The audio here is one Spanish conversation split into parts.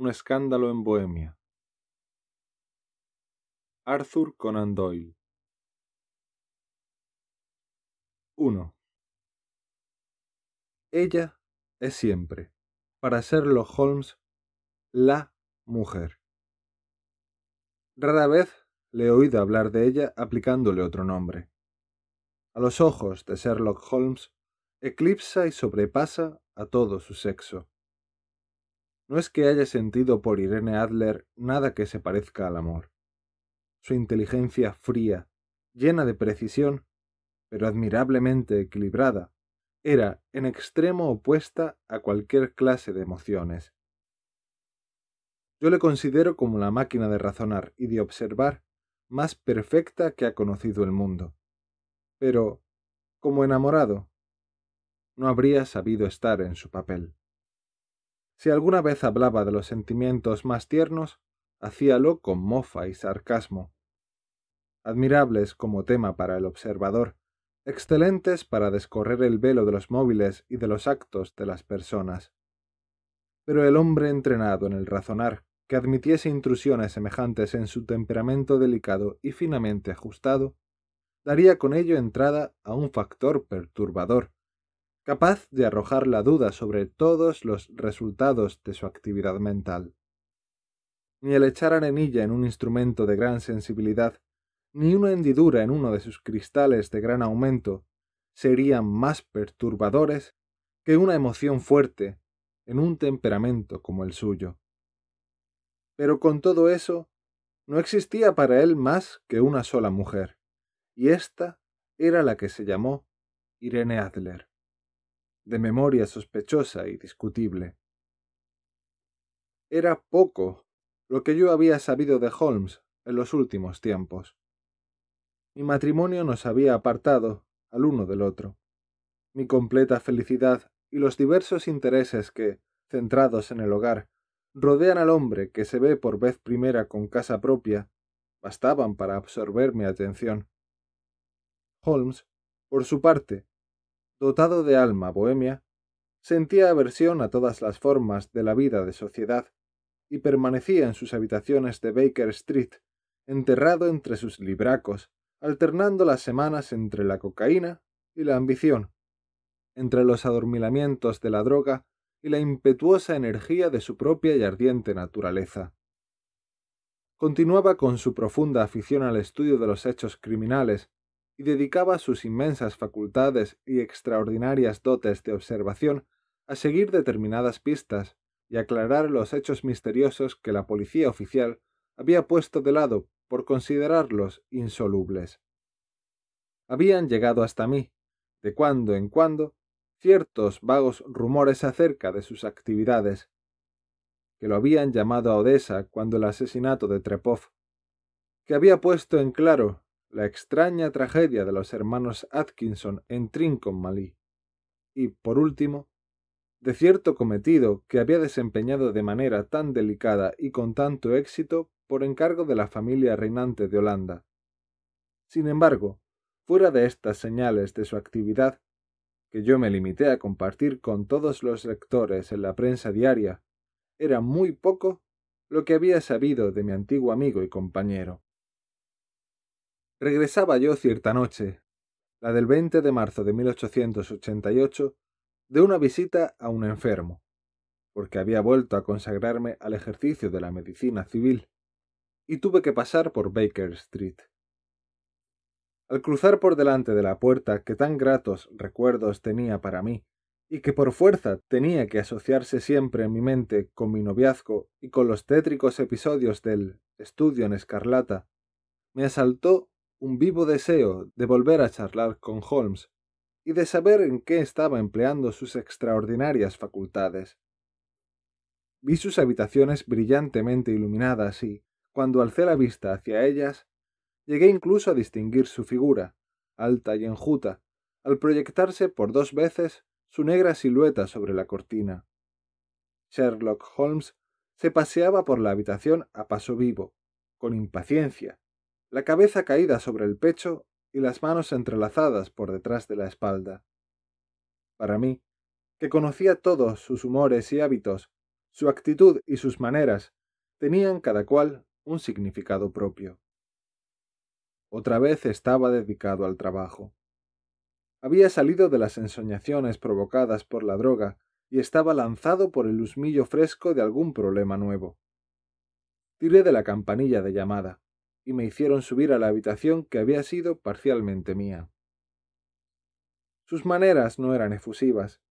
Un escándalo en Bohemia. Arthur Conan Doyle 1. Ella es siempre, para Sherlock Holmes, la mujer. Rara vez le he oído hablar de ella aplicándole otro nombre. A los ojos de Sherlock Holmes, eclipsa y sobrepasa a todo su sexo. No es que haya sentido por Irene Adler nada que se parezca al amor. Su inteligencia fría, llena de precisión, pero admirablemente equilibrada, era en extremo opuesta a cualquier clase de emociones. Yo le considero como la máquina de razonar y de observar más perfecta que ha conocido el mundo. Pero, como enamorado, no habría sabido estar en su papel. Si alguna vez hablaba de los sentimientos más tiernos, hacíalo con mofa y sarcasmo. Admirables como tema para el observador, excelentes para descorrer el velo de los móviles y de los actos de las personas. Pero el hombre entrenado en el razonar, que admitiese intrusiones semejantes en su temperamento delicado y finamente ajustado, daría con ello entrada a un factor perturbador, capaz de arrojar la duda sobre todos los resultados de su actividad mental. Ni el echar arenilla en un instrumento de gran sensibilidad, ni una hendidura en uno de sus cristales de gran aumento serían más perturbadores que una emoción fuerte en un temperamento como el suyo. Pero con todo eso, no existía para él más que una sola mujer, y ésta era la que se llamó Irene Adler de memoria sospechosa y discutible. Era poco lo que yo había sabido de Holmes en los últimos tiempos. Mi matrimonio nos había apartado al uno del otro. Mi completa felicidad y los diversos intereses que, centrados en el hogar, rodean al hombre que se ve por vez primera con casa propia, bastaban para absorber mi atención. Holmes, por su parte, dotado de alma bohemia, sentía aversión a todas las formas de la vida de sociedad y permanecía en sus habitaciones de Baker Street, enterrado entre sus libracos, alternando las semanas entre la cocaína y la ambición, entre los adormilamientos de la droga y la impetuosa energía de su propia y ardiente naturaleza. Continuaba con su profunda afición al estudio de los hechos criminales y dedicaba sus inmensas facultades y extraordinarias dotes de observación a seguir determinadas pistas y aclarar los hechos misteriosos que la policía oficial había puesto de lado por considerarlos insolubles. Habían llegado hasta mí, de cuando en cuando, ciertos vagos rumores acerca de sus actividades, que lo habían llamado a Odessa cuando el asesinato de Trepov, que había puesto en claro la extraña tragedia de los hermanos Atkinson en Trincomalee, y, por último, de cierto cometido que había desempeñado de manera tan delicada y con tanto éxito por encargo de la familia reinante de Holanda. Sin embargo, fuera de estas señales de su actividad, que yo me limité a compartir con todos los lectores en la prensa diaria, era muy poco lo que había sabido de mi antiguo amigo y compañero. Regresaba yo cierta noche, la del 20 de marzo de 1888, de una visita a un enfermo, porque había vuelto a consagrarme al ejercicio de la medicina civil, y tuve que pasar por Baker Street. Al cruzar por delante de la puerta que tan gratos recuerdos tenía para mí, y que por fuerza tenía que asociarse siempre en mi mente con mi noviazgo y con los tétricos episodios del estudio en escarlata, me asaltó un vivo deseo de volver a charlar con Holmes y de saber en qué estaba empleando sus extraordinarias facultades. Vi sus habitaciones brillantemente iluminadas y, cuando alcé la vista hacia ellas, llegué incluso a distinguir su figura, alta y enjuta, al proyectarse por dos veces su negra silueta sobre la cortina. Sherlock Holmes se paseaba por la habitación a paso vivo, con impaciencia, la cabeza caída sobre el pecho y las manos entrelazadas por detrás de la espalda. Para mí, que conocía todos sus humores y hábitos, su actitud y sus maneras, tenían cada cual un significado propio. Otra vez estaba dedicado al trabajo. Había salido de las ensoñaciones provocadas por la droga y estaba lanzado por el husmillo fresco de algún problema nuevo. Tiré de la campanilla de llamada y me hicieron subir a la habitación que había sido parcialmente mía. Sus maneras no eran efusivas,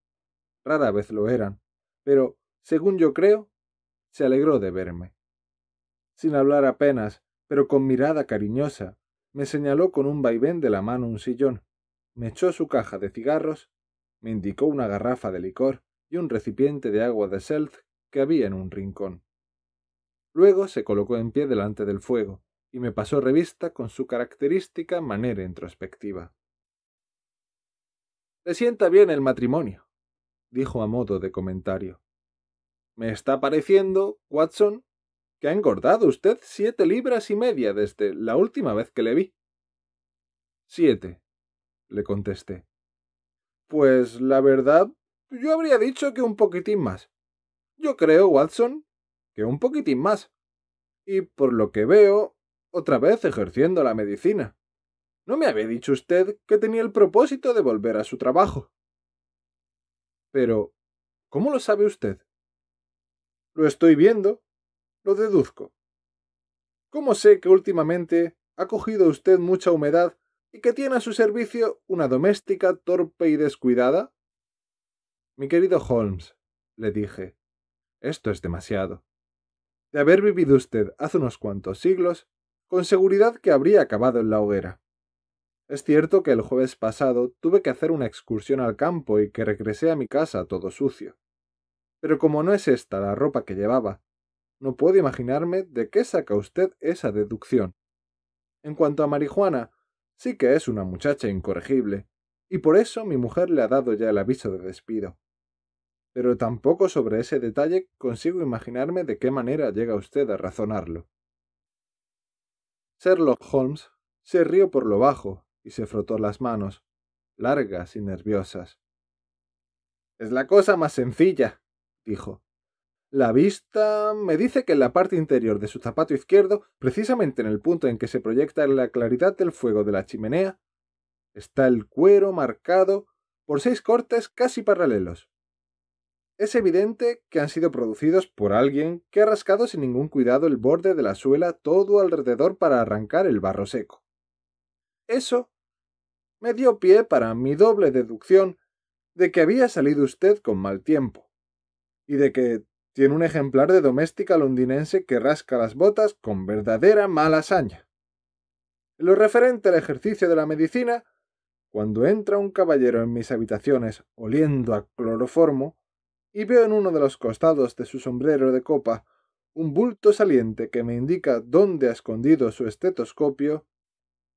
rara vez lo eran, pero, según yo creo, se alegró de verme. Sin hablar apenas, pero con mirada cariñosa, me señaló con un vaivén de la mano un sillón, me echó su caja de cigarros, me indicó una garrafa de licor y un recipiente de agua de seltz que había en un rincón. Luego se colocó en pie delante del fuego, y me pasó revista con su característica manera introspectiva. —Se sienta bien el matrimonio, dijo a modo de comentario. Me está pareciendo, Watson, que ha engordado usted siete libras y media desde la última vez que le vi. Siete, le contesté. Pues la verdad, yo habría dicho que un poquitín más. Yo creo, Watson, que un poquitín más. Y por lo que veo, otra vez ejerciendo la medicina. ¿No me había dicho usted que tenía el propósito de volver a su trabajo? Pero, ¿cómo lo sabe usted? Lo estoy viendo, lo deduzco. ¿Cómo sé que últimamente ha cogido usted mucha humedad y que tiene a su servicio una doméstica torpe y descuidada? Mi querido Holmes, le dije, esto es demasiado. De haber vivido usted hace unos cuantos siglos, con seguridad que habría acabado en la hoguera. Es cierto que el jueves pasado tuve que hacer una excursión al campo y que regresé a mi casa todo sucio. Pero como no es esta la ropa que llevaba, no puedo imaginarme de qué saca usted esa deducción. En cuanto a Marijuana, sí que es una muchacha incorregible, y por eso mi mujer le ha dado ya el aviso de despido. Pero tampoco sobre ese detalle consigo imaginarme de qué manera llega usted a razonarlo. Sherlock Holmes se rió por lo bajo y se frotó las manos, largas y nerviosas. Es la cosa más sencilla, dijo. La vista me dice que en la parte interior de su zapato izquierdo, precisamente en el punto en que se proyecta la claridad del fuego de la chimenea, está el cuero marcado por seis cortes casi paralelos es evidente que han sido producidos por alguien que ha rascado sin ningún cuidado el borde de la suela todo alrededor para arrancar el barro seco. Eso me dio pie para mi doble deducción de que había salido usted con mal tiempo, y de que tiene un ejemplar de doméstica londinense que rasca las botas con verdadera mala hazaña. En lo referente al ejercicio de la medicina, cuando entra un caballero en mis habitaciones oliendo a cloroformo, y veo en uno de los costados de su sombrero de copa un bulto saliente que me indica dónde ha escondido su estetoscopio,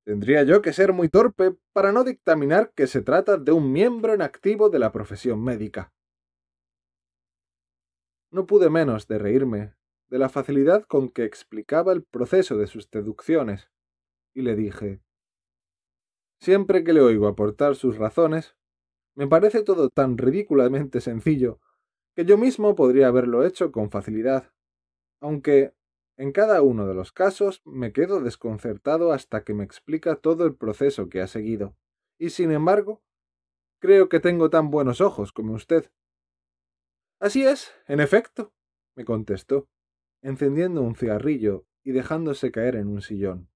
tendría yo que ser muy torpe para no dictaminar que se trata de un miembro en activo de la profesión médica. No pude menos de reírme de la facilidad con que explicaba el proceso de sus deducciones, y le dije Siempre que le oigo aportar sus razones, me parece todo tan ridículamente sencillo que yo mismo podría haberlo hecho con facilidad, aunque en cada uno de los casos me quedo desconcertado hasta que me explica todo el proceso que ha seguido, y sin embargo, creo que tengo tan buenos ojos como usted. Así es, en efecto, me contestó, encendiendo un cigarrillo y dejándose caer en un sillón.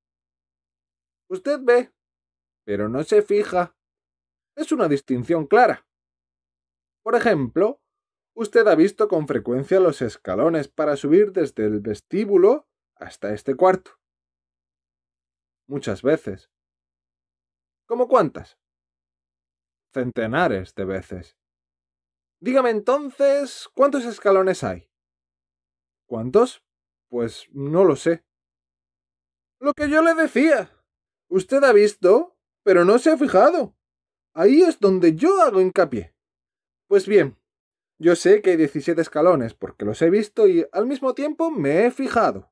Usted ve, pero no se fija. Es una distinción clara. Por ejemplo, Usted ha visto con frecuencia los escalones para subir desde el vestíbulo hasta este cuarto. Muchas veces. ¿Cómo cuántas? Centenares de veces. Dígame entonces, ¿cuántos escalones hay? ¿Cuántos? Pues no lo sé. Lo que yo le decía. Usted ha visto, pero no se ha fijado. Ahí es donde yo hago hincapié. Pues bien, yo sé que hay 17 escalones porque los he visto y al mismo tiempo me he fijado.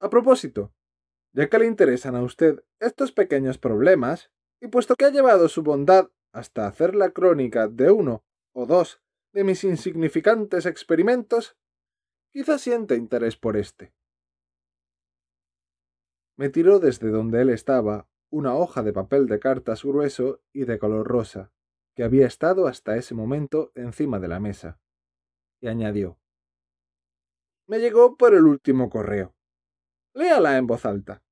A propósito, ya que le interesan a usted estos pequeños problemas, y puesto que ha llevado su bondad hasta hacer la crónica de uno o dos de mis insignificantes experimentos, quizá siente interés por este. Me tiró desde donde él estaba una hoja de papel de cartas grueso y de color rosa, que había estado hasta ese momento encima de la mesa, y añadió Me llegó por el último correo. Léala en voz alta.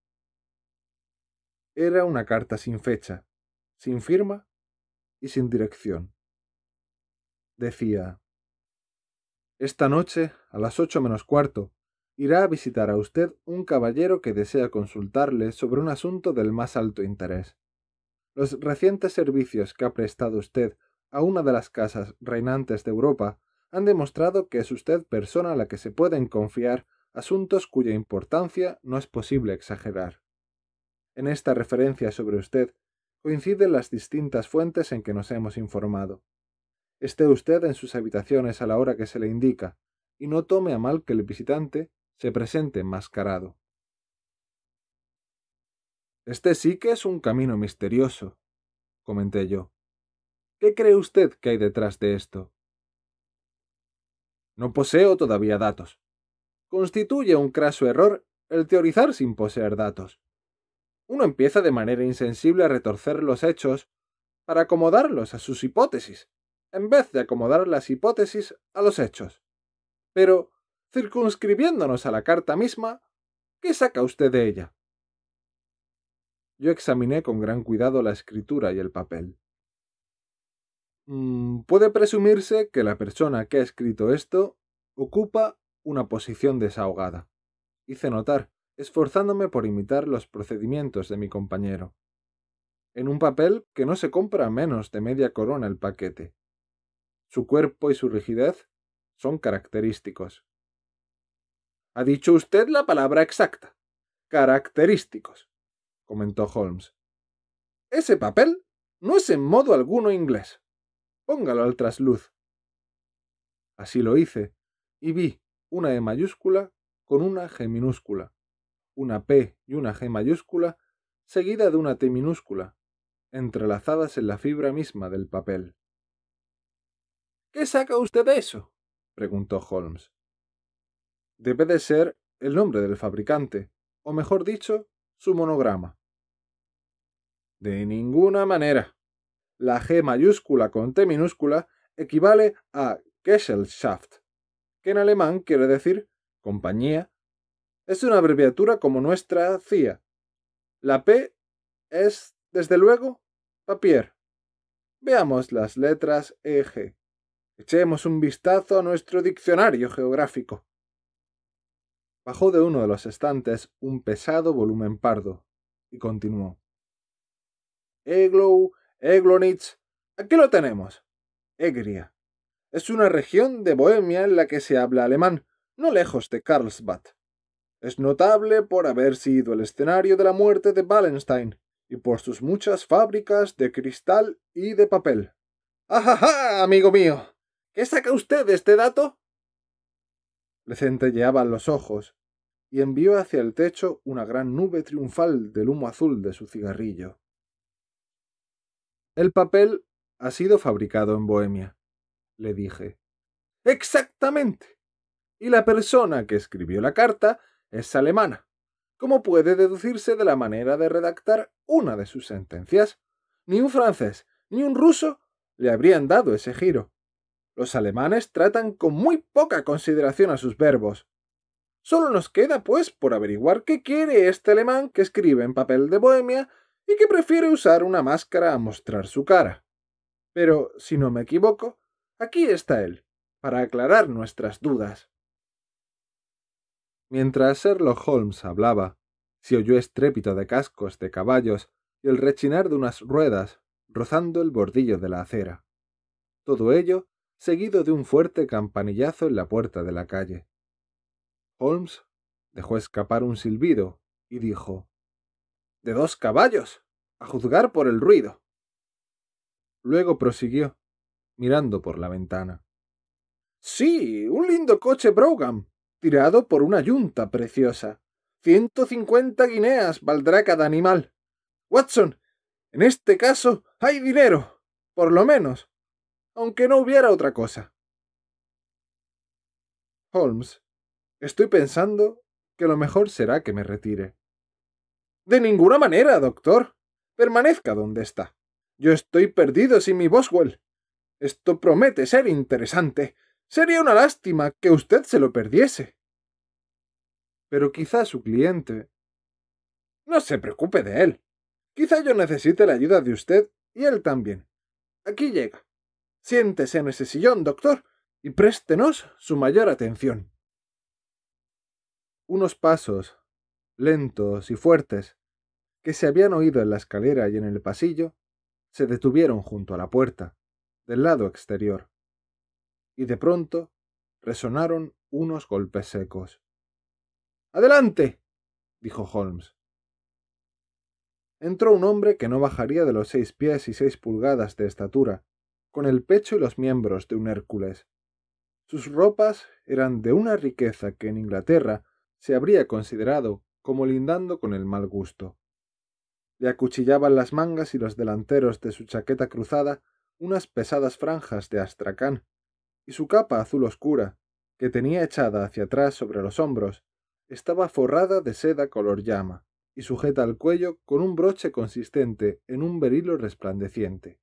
Era una carta sin fecha, sin firma y sin dirección. Decía Esta noche, a las ocho menos cuarto, irá a visitar a usted un caballero que desea consultarle sobre un asunto del más alto interés. Los recientes servicios que ha prestado usted a una de las casas reinantes de Europa han demostrado que es usted persona a la que se pueden confiar asuntos cuya importancia no es posible exagerar. En esta referencia sobre usted coinciden las distintas fuentes en que nos hemos informado. Esté usted en sus habitaciones a la hora que se le indica, y no tome a mal que el visitante se presente enmascarado. Este sí que es un camino misterioso, comenté yo. ¿Qué cree usted que hay detrás de esto? No poseo todavía datos. Constituye un craso error el teorizar sin poseer datos. Uno empieza de manera insensible a retorcer los hechos para acomodarlos a sus hipótesis, en vez de acomodar las hipótesis a los hechos. Pero, circunscribiéndonos a la carta misma, ¿qué saca usted de ella? Yo examiné con gran cuidado la escritura y el papel. Mm, puede presumirse que la persona que ha escrito esto ocupa una posición desahogada. Hice notar, esforzándome por imitar los procedimientos de mi compañero. En un papel que no se compra menos de media corona el paquete. Su cuerpo y su rigidez son característicos. Ha dicho usted la palabra exacta. Característicos comentó Holmes. Ese papel no es en modo alguno inglés. Póngalo al trasluz. Así lo hice, y vi una E mayúscula con una G minúscula, una P y una G mayúscula, seguida de una T minúscula, entrelazadas en la fibra misma del papel. ¿Qué saca usted de eso? preguntó Holmes. Debe de ser el nombre del fabricante, o mejor dicho, su monograma. De ninguna manera. La G mayúscula con T minúscula equivale a Gesellschaft, que en alemán quiere decir compañía. Es una abreviatura como nuestra CIA. La P es, desde luego, papier. Veamos las letras EG. Echemos un vistazo a nuestro diccionario geográfico. Bajó de uno de los estantes un pesado volumen pardo y continuó. Eglow, eh, Eglonitz, eh, aquí lo tenemos. Egria. Eh, es una región de Bohemia en la que se habla alemán, no lejos de Karlsbad. Es notable por haber sido el escenario de la muerte de Wallenstein y por sus muchas fábricas de cristal y de papel. ¡Ajaja, ¡Ah, amigo mío! ¿Qué saca usted de este dato? le centelleaban los ojos, y envió hacia el techo una gran nube triunfal del humo azul de su cigarrillo. El papel ha sido fabricado en Bohemia, le dije. Exactamente. Y la persona que escribió la carta es alemana, como puede deducirse de la manera de redactar una de sus sentencias. Ni un francés, ni un ruso le habrían dado ese giro. Los alemanes tratan con muy poca consideración a sus verbos. Solo nos queda, pues, por averiguar qué quiere este alemán que escribe en papel de bohemia y que prefiere usar una máscara a mostrar su cara. Pero, si no me equivoco, aquí está él, para aclarar nuestras dudas. Mientras Sherlock Holmes hablaba, se oyó estrépito de cascos de caballos y el rechinar de unas ruedas rozando el bordillo de la acera. Todo ello seguido de un fuerte campanillazo en la puerta de la calle. Holmes dejó escapar un silbido y dijo De dos caballos, a juzgar por el ruido. Luego prosiguió, mirando por la ventana. Sí, un lindo coche Brougham, tirado por una yunta preciosa. Ciento cincuenta guineas valdrá cada animal. Watson, en este caso hay dinero, por lo menos aunque no hubiera otra cosa. Holmes, estoy pensando que lo mejor será que me retire. De ninguna manera, doctor. Permanezca donde está. Yo estoy perdido sin mi Boswell. Esto promete ser interesante. Sería una lástima que usted se lo perdiese. Pero quizá su cliente. No se preocupe de él. Quizá yo necesite la ayuda de usted y él también. Aquí llega. Siéntese en ese sillón, doctor, y préstenos su mayor atención. Unos pasos, lentos y fuertes, que se habían oído en la escalera y en el pasillo, se detuvieron junto a la puerta, del lado exterior, y de pronto resonaron unos golpes secos. Adelante, dijo Holmes. Entró un hombre que no bajaría de los seis pies y seis pulgadas de estatura, con el pecho y los miembros de un Hércules. Sus ropas eran de una riqueza que en Inglaterra se habría considerado como lindando con el mal gusto. Le acuchillaban las mangas y los delanteros de su chaqueta cruzada unas pesadas franjas de astracán, y su capa azul oscura, que tenía echada hacia atrás sobre los hombros, estaba forrada de seda color llama y sujeta al cuello con un broche consistente en un berilo resplandeciente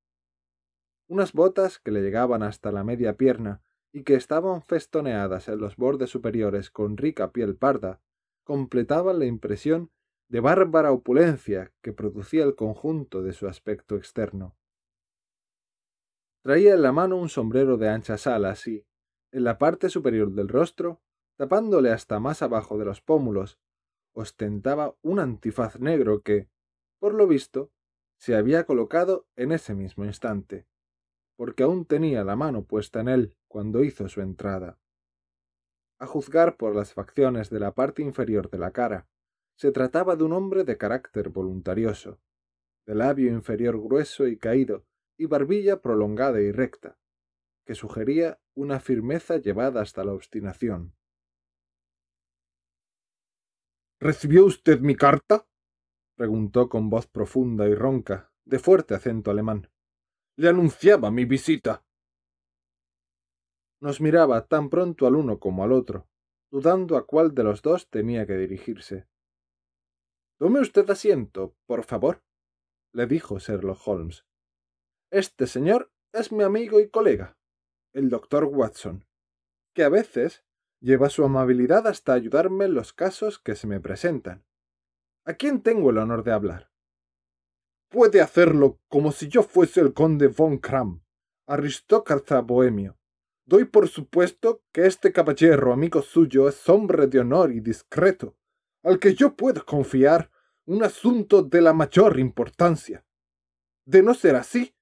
unas botas que le llegaban hasta la media pierna y que estaban festoneadas en los bordes superiores con rica piel parda, completaban la impresión de bárbara opulencia que producía el conjunto de su aspecto externo. Traía en la mano un sombrero de anchas alas y, en la parte superior del rostro, tapándole hasta más abajo de los pómulos, ostentaba un antifaz negro que, por lo visto, se había colocado en ese mismo instante porque aún tenía la mano puesta en él cuando hizo su entrada. A juzgar por las facciones de la parte inferior de la cara, se trataba de un hombre de carácter voluntarioso, de labio inferior grueso y caído, y barbilla prolongada y recta, que sugería una firmeza llevada hasta la obstinación. ¿Recibió usted mi carta? preguntó con voz profunda y ronca, de fuerte acento alemán le anunciaba mi visita. Nos miraba tan pronto al uno como al otro, dudando a cuál de los dos tenía que dirigirse. Tome usted asiento, por favor, le dijo Sherlock Holmes. Este señor es mi amigo y colega, el doctor Watson, que a veces lleva su amabilidad hasta ayudarme en los casos que se me presentan. ¿A quién tengo el honor de hablar? puede hacerlo como si yo fuese el conde von Kram, aristócrata bohemio. Doy por supuesto que este caballero amigo suyo es hombre de honor y discreto, al que yo puedo confiar un asunto de la mayor importancia. De no ser así,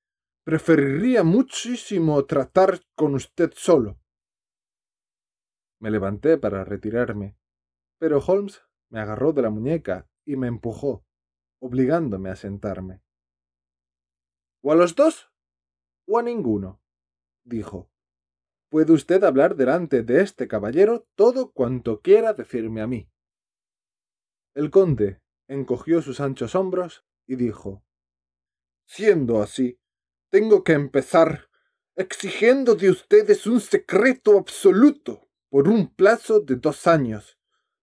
preferiría muchísimo tratar con usted solo. Me levanté para retirarme, pero Holmes me agarró de la muñeca y me empujó obligándome a sentarme. O a los dos, o a ninguno, dijo. Puede usted hablar delante de este caballero todo cuanto quiera decirme a mí. El conde encogió sus anchos hombros y dijo Siendo así, tengo que empezar exigiendo de ustedes un secreto absoluto por un plazo de dos años,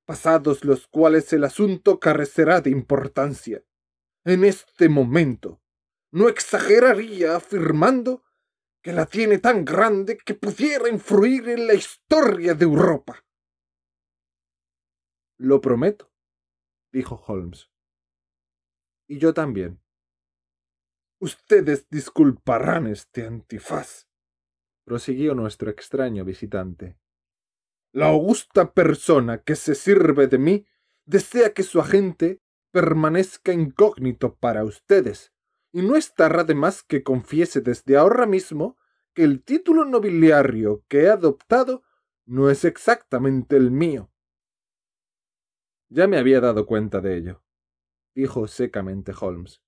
pasados los cuales el asunto carecerá de importancia. En este momento, no exageraría afirmando que la tiene tan grande que pudiera influir en la historia de Europa. Lo prometo, dijo Holmes. Y yo también. Ustedes disculparán este antifaz, prosiguió nuestro extraño visitante. La augusta persona que se sirve de mí desea que su agente permanezca incógnito para ustedes, y no estará de más que confiese desde ahora mismo que el título nobiliario que he adoptado no es exactamente el mío. Ya me había dado cuenta de ello, dijo secamente Holmes.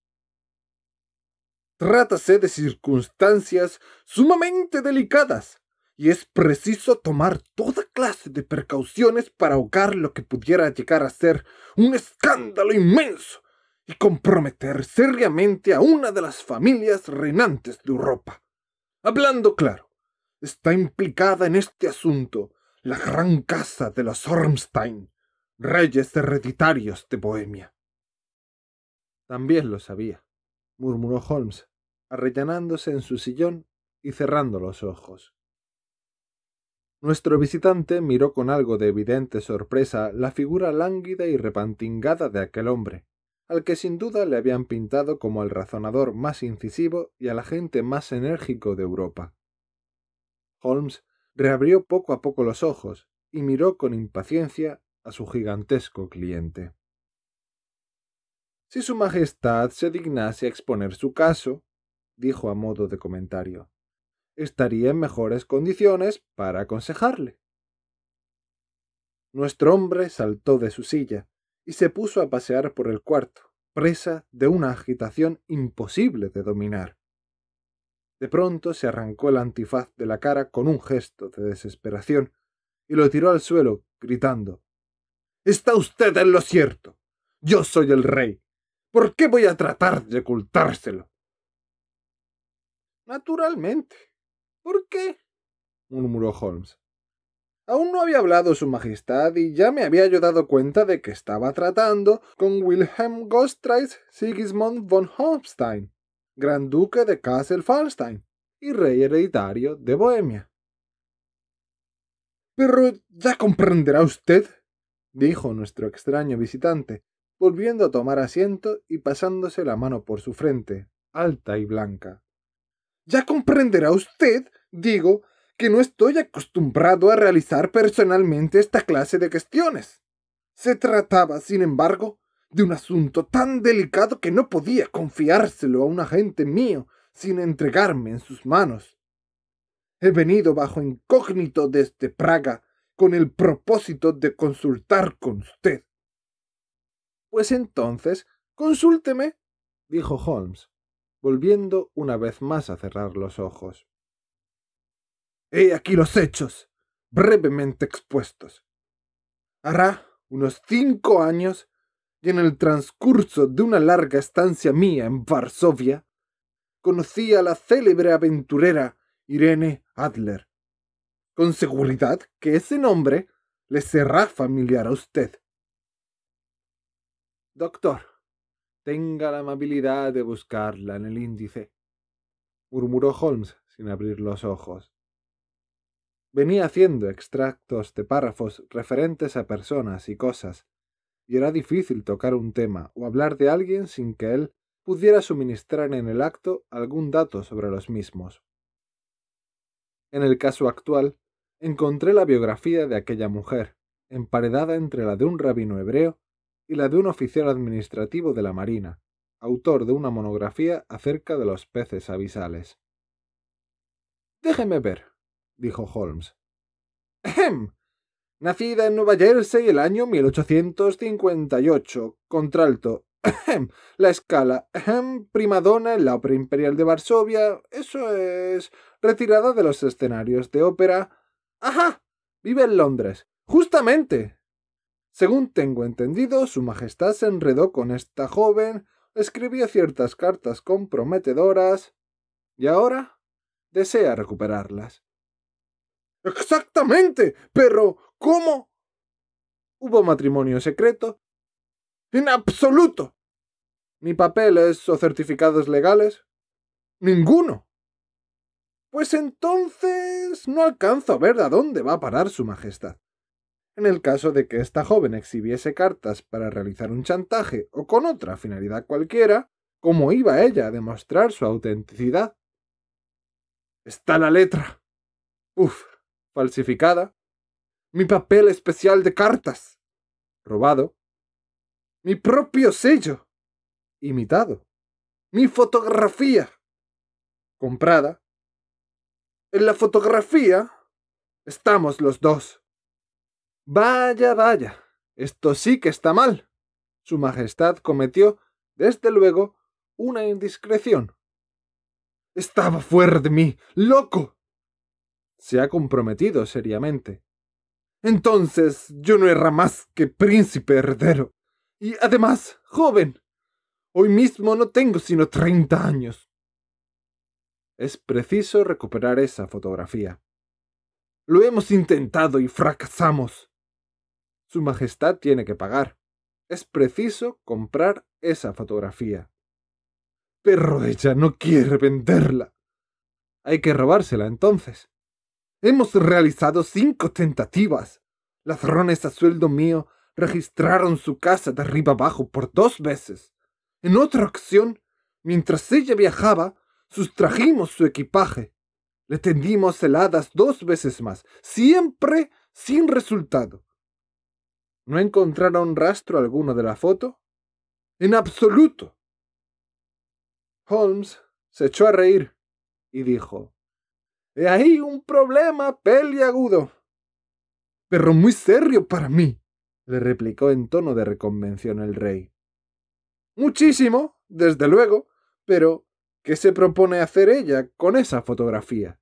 Trátase de circunstancias sumamente delicadas, y es preciso tomar toda clase de precauciones para ahogar lo que pudiera llegar a ser un escándalo inmenso y comprometer seriamente a una de las familias reinantes de Europa. Hablando claro, está implicada en este asunto la gran casa de los Ormstein, reyes hereditarios de Bohemia. También lo sabía, murmuró Holmes, arrellanándose en su sillón y cerrando los ojos. Nuestro visitante miró con algo de evidente sorpresa la figura lánguida y repantingada de aquel hombre, al que sin duda le habían pintado como el razonador más incisivo y al agente más enérgico de Europa. Holmes reabrió poco a poco los ojos y miró con impaciencia a su gigantesco cliente. Si Su Majestad se dignase a exponer su caso, dijo a modo de comentario, estaría en mejores condiciones para aconsejarle. Nuestro hombre saltó de su silla y se puso a pasear por el cuarto, presa de una agitación imposible de dominar. De pronto se arrancó el antifaz de la cara con un gesto de desesperación y lo tiró al suelo, gritando Está usted en lo cierto. Yo soy el rey. ¿Por qué voy a tratar de ocultárselo? Naturalmente, ¿Por qué? murmuró Holmes. Aún no había hablado su majestad y ya me había yo dado cuenta de que estaba tratando con Wilhelm Gostreis Sigismund von Hofstein, gran duque de Kassel Falstein y rey hereditario de Bohemia. Pero ya comprenderá usted, dijo nuestro extraño visitante, volviendo a tomar asiento y pasándose la mano por su frente, alta y blanca. Ya comprenderá usted Digo que no estoy acostumbrado a realizar personalmente esta clase de cuestiones. Se trataba, sin embargo, de un asunto tan delicado que no podía confiárselo a un agente mío sin entregarme en sus manos. He venido bajo incógnito desde este Praga con el propósito de consultar con usted. Pues entonces, consúlteme, dijo Holmes, volviendo una vez más a cerrar los ojos. He aquí los hechos, brevemente expuestos. Hará unos cinco años y en el transcurso de una larga estancia mía en Varsovia, conocí a la célebre aventurera Irene Adler. Con seguridad que ese nombre le será familiar a usted. Doctor, tenga la amabilidad de buscarla en el índice, murmuró Holmes sin abrir los ojos venía haciendo extractos de párrafos referentes a personas y cosas, y era difícil tocar un tema o hablar de alguien sin que él pudiera suministrar en el acto algún dato sobre los mismos. En el caso actual, encontré la biografía de aquella mujer, emparedada entre la de un rabino hebreo y la de un oficial administrativo de la Marina, autor de una monografía acerca de los peces abisales. Déjeme ver, dijo Holmes. Ehem. Nacida en Nueva Jersey el año 1858. Contralto. La escala. Ehem. Primadona en la Ópera Imperial de Varsovia. Eso es. Retirada de los escenarios de ópera. ¡Ajá! Vive en Londres. Justamente. Según tengo entendido, Su Majestad se enredó con esta joven, escribió ciertas cartas comprometedoras y ahora desea recuperarlas. Exactamente, pero ¿cómo? Hubo matrimonio secreto. En absoluto. Ni papeles o certificados legales. Ninguno. Pues entonces no alcanzo a ver a dónde va a parar Su Majestad. En el caso de que esta joven exhibiese cartas para realizar un chantaje o con otra finalidad cualquiera, ¿cómo iba ella a demostrar su autenticidad? Está la letra. Uf falsificada, mi papel especial de cartas, robado, mi propio sello, imitado, mi fotografía, comprada. En la fotografía estamos los dos. Vaya, vaya, esto sí que está mal. Su Majestad cometió, desde luego, una indiscreción. Estaba fuera de mí, loco se ha comprometido seriamente. Entonces yo no era más que príncipe heredero. Y además, joven. Hoy mismo no tengo sino treinta años. Es preciso recuperar esa fotografía. Lo hemos intentado y fracasamos. Su Majestad tiene que pagar. Es preciso comprar esa fotografía. Pero ella no quiere venderla. Hay que robársela entonces. Hemos realizado cinco tentativas. rones a sueldo mío registraron su casa de arriba abajo por dos veces. En otra ocasión, mientras ella viajaba, sustrajimos su equipaje. Le tendimos heladas dos veces más, siempre sin resultado. ¿No encontraron rastro alguno de la foto? En absoluto. Holmes se echó a reír y dijo, He ahí un problema peliagudo. Pero muy serio para mí, le replicó en tono de reconvención el rey. Muchísimo, desde luego, pero ¿qué se propone hacer ella con esa fotografía?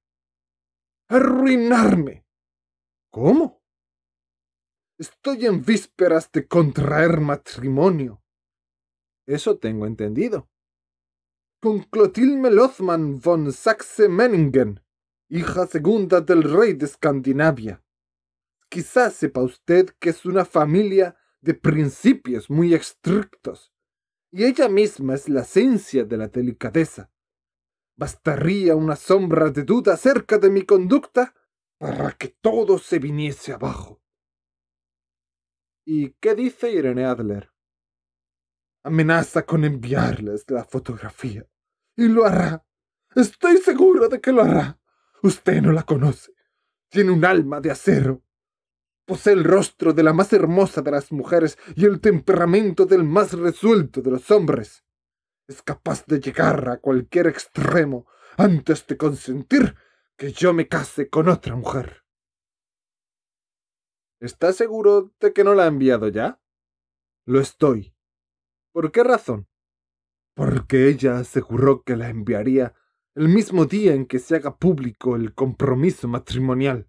Arruinarme. ¿Cómo? Estoy en vísperas de contraer matrimonio. Eso tengo entendido. Con Clotilde Lothman von saxe meningen hija segunda del rey de Escandinavia. Quizás sepa usted que es una familia de principios muy estrictos, y ella misma es la esencia de la delicadeza. Bastaría una sombra de duda acerca de mi conducta para que todo se viniese abajo. ¿Y qué dice Irene Adler? Amenaza con enviarles la fotografía. Y lo hará. Estoy seguro de que lo hará. Usted no la conoce. Tiene un alma de acero. Posee el rostro de la más hermosa de las mujeres y el temperamento del más resuelto de los hombres. Es capaz de llegar a cualquier extremo antes de consentir que yo me case con otra mujer. ¿Está seguro de que no la ha enviado ya? Lo estoy. ¿Por qué razón? Porque ella aseguró que la enviaría el mismo día en que se haga público el compromiso matrimonial.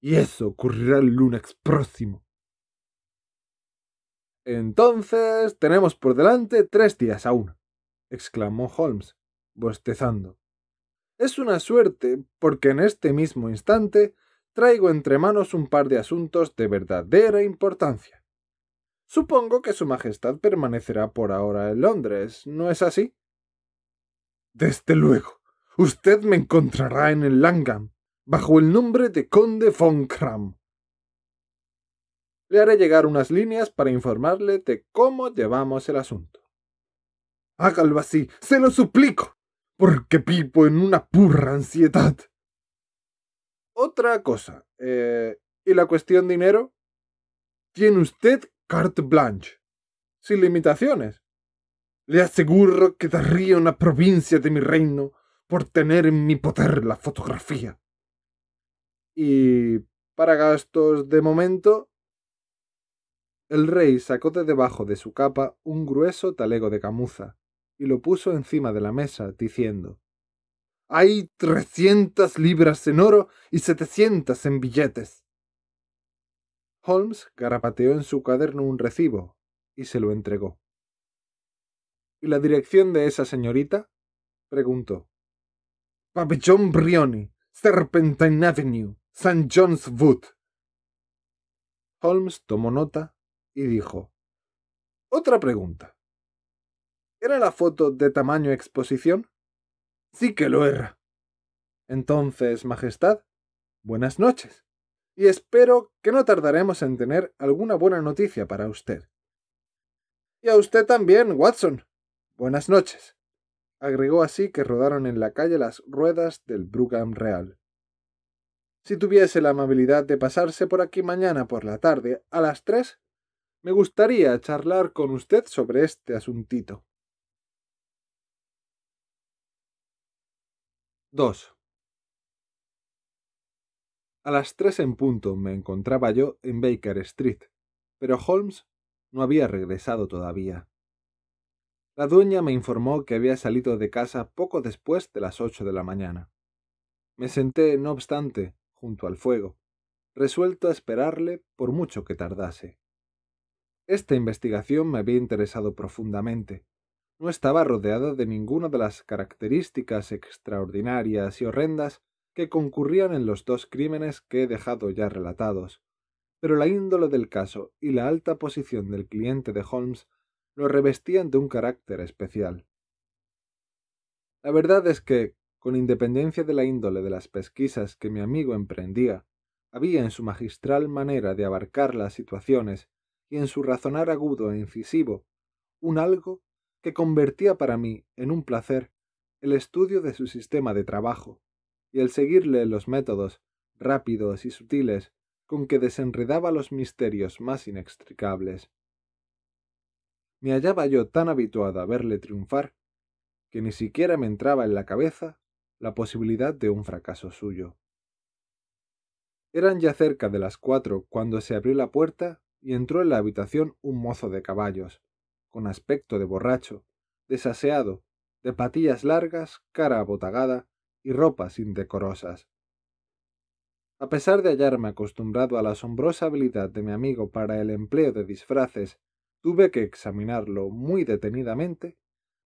Y eso ocurrirá el lunes próximo. Entonces tenemos por delante tres días aún, exclamó Holmes, bostezando. Es una suerte, porque en este mismo instante traigo entre manos un par de asuntos de verdadera importancia. Supongo que Su Majestad permanecerá por ahora en Londres, ¿no es así? Desde luego, Usted me encontrará en el Langham, bajo el nombre de Conde von Kram. Le haré llegar unas líneas para informarle de cómo llevamos el asunto. Hágalo así, se lo suplico, porque pipo en una purra ansiedad. Otra cosa, eh, ¿y la cuestión dinero? Tiene usted carte blanche, sin limitaciones. Le aseguro que daría una provincia de mi reino por tener en mi poder la fotografía. Y para gastos de momento, el rey sacó de debajo de su capa un grueso talego de camuza y lo puso encima de la mesa, diciendo Hay trescientas libras en oro y setecientas en billetes. Holmes garapateó en su cuaderno un recibo y se lo entregó. ¿Y la dirección de esa señorita? preguntó. Pabellón Brioni, Serpentine Avenue, St. John's Wood. Holmes tomó nota y dijo: Otra pregunta. ¿Era la foto de tamaño exposición? Sí que lo era. Entonces, Majestad, buenas noches. Y espero que no tardaremos en tener alguna buena noticia para usted. Y a usted también, Watson. Buenas noches. Agregó así que rodaron en la calle las ruedas del Brugham Real. Si tuviese la amabilidad de pasarse por aquí mañana por la tarde a las tres, me gustaría charlar con usted sobre este asuntito. 2. A las tres en punto me encontraba yo en Baker Street, pero Holmes no había regresado todavía. La dueña me informó que había salido de casa poco después de las ocho de la mañana. Me senté, no obstante, junto al fuego, resuelto a esperarle por mucho que tardase. Esta investigación me había interesado profundamente. No estaba rodeada de ninguna de las características extraordinarias y horrendas que concurrían en los dos crímenes que he dejado ya relatados, pero la índole del caso y la alta posición del cliente de Holmes lo revestían de un carácter especial. La verdad es que, con independencia de la índole de las pesquisas que mi amigo emprendía, había en su magistral manera de abarcar las situaciones y en su razonar agudo e incisivo un algo que convertía para mí en un placer el estudio de su sistema de trabajo y el seguirle los métodos rápidos y sutiles con que desenredaba los misterios más inextricables me hallaba yo tan habituada a verle triunfar que ni siquiera me entraba en la cabeza la posibilidad de un fracaso suyo. Eran ya cerca de las cuatro cuando se abrió la puerta y entró en la habitación un mozo de caballos, con aspecto de borracho, desaseado, de patillas largas, cara abotagada y ropas indecorosas. A pesar de hallarme acostumbrado a la asombrosa habilidad de mi amigo para el empleo de disfraces Tuve que examinarlo muy detenidamente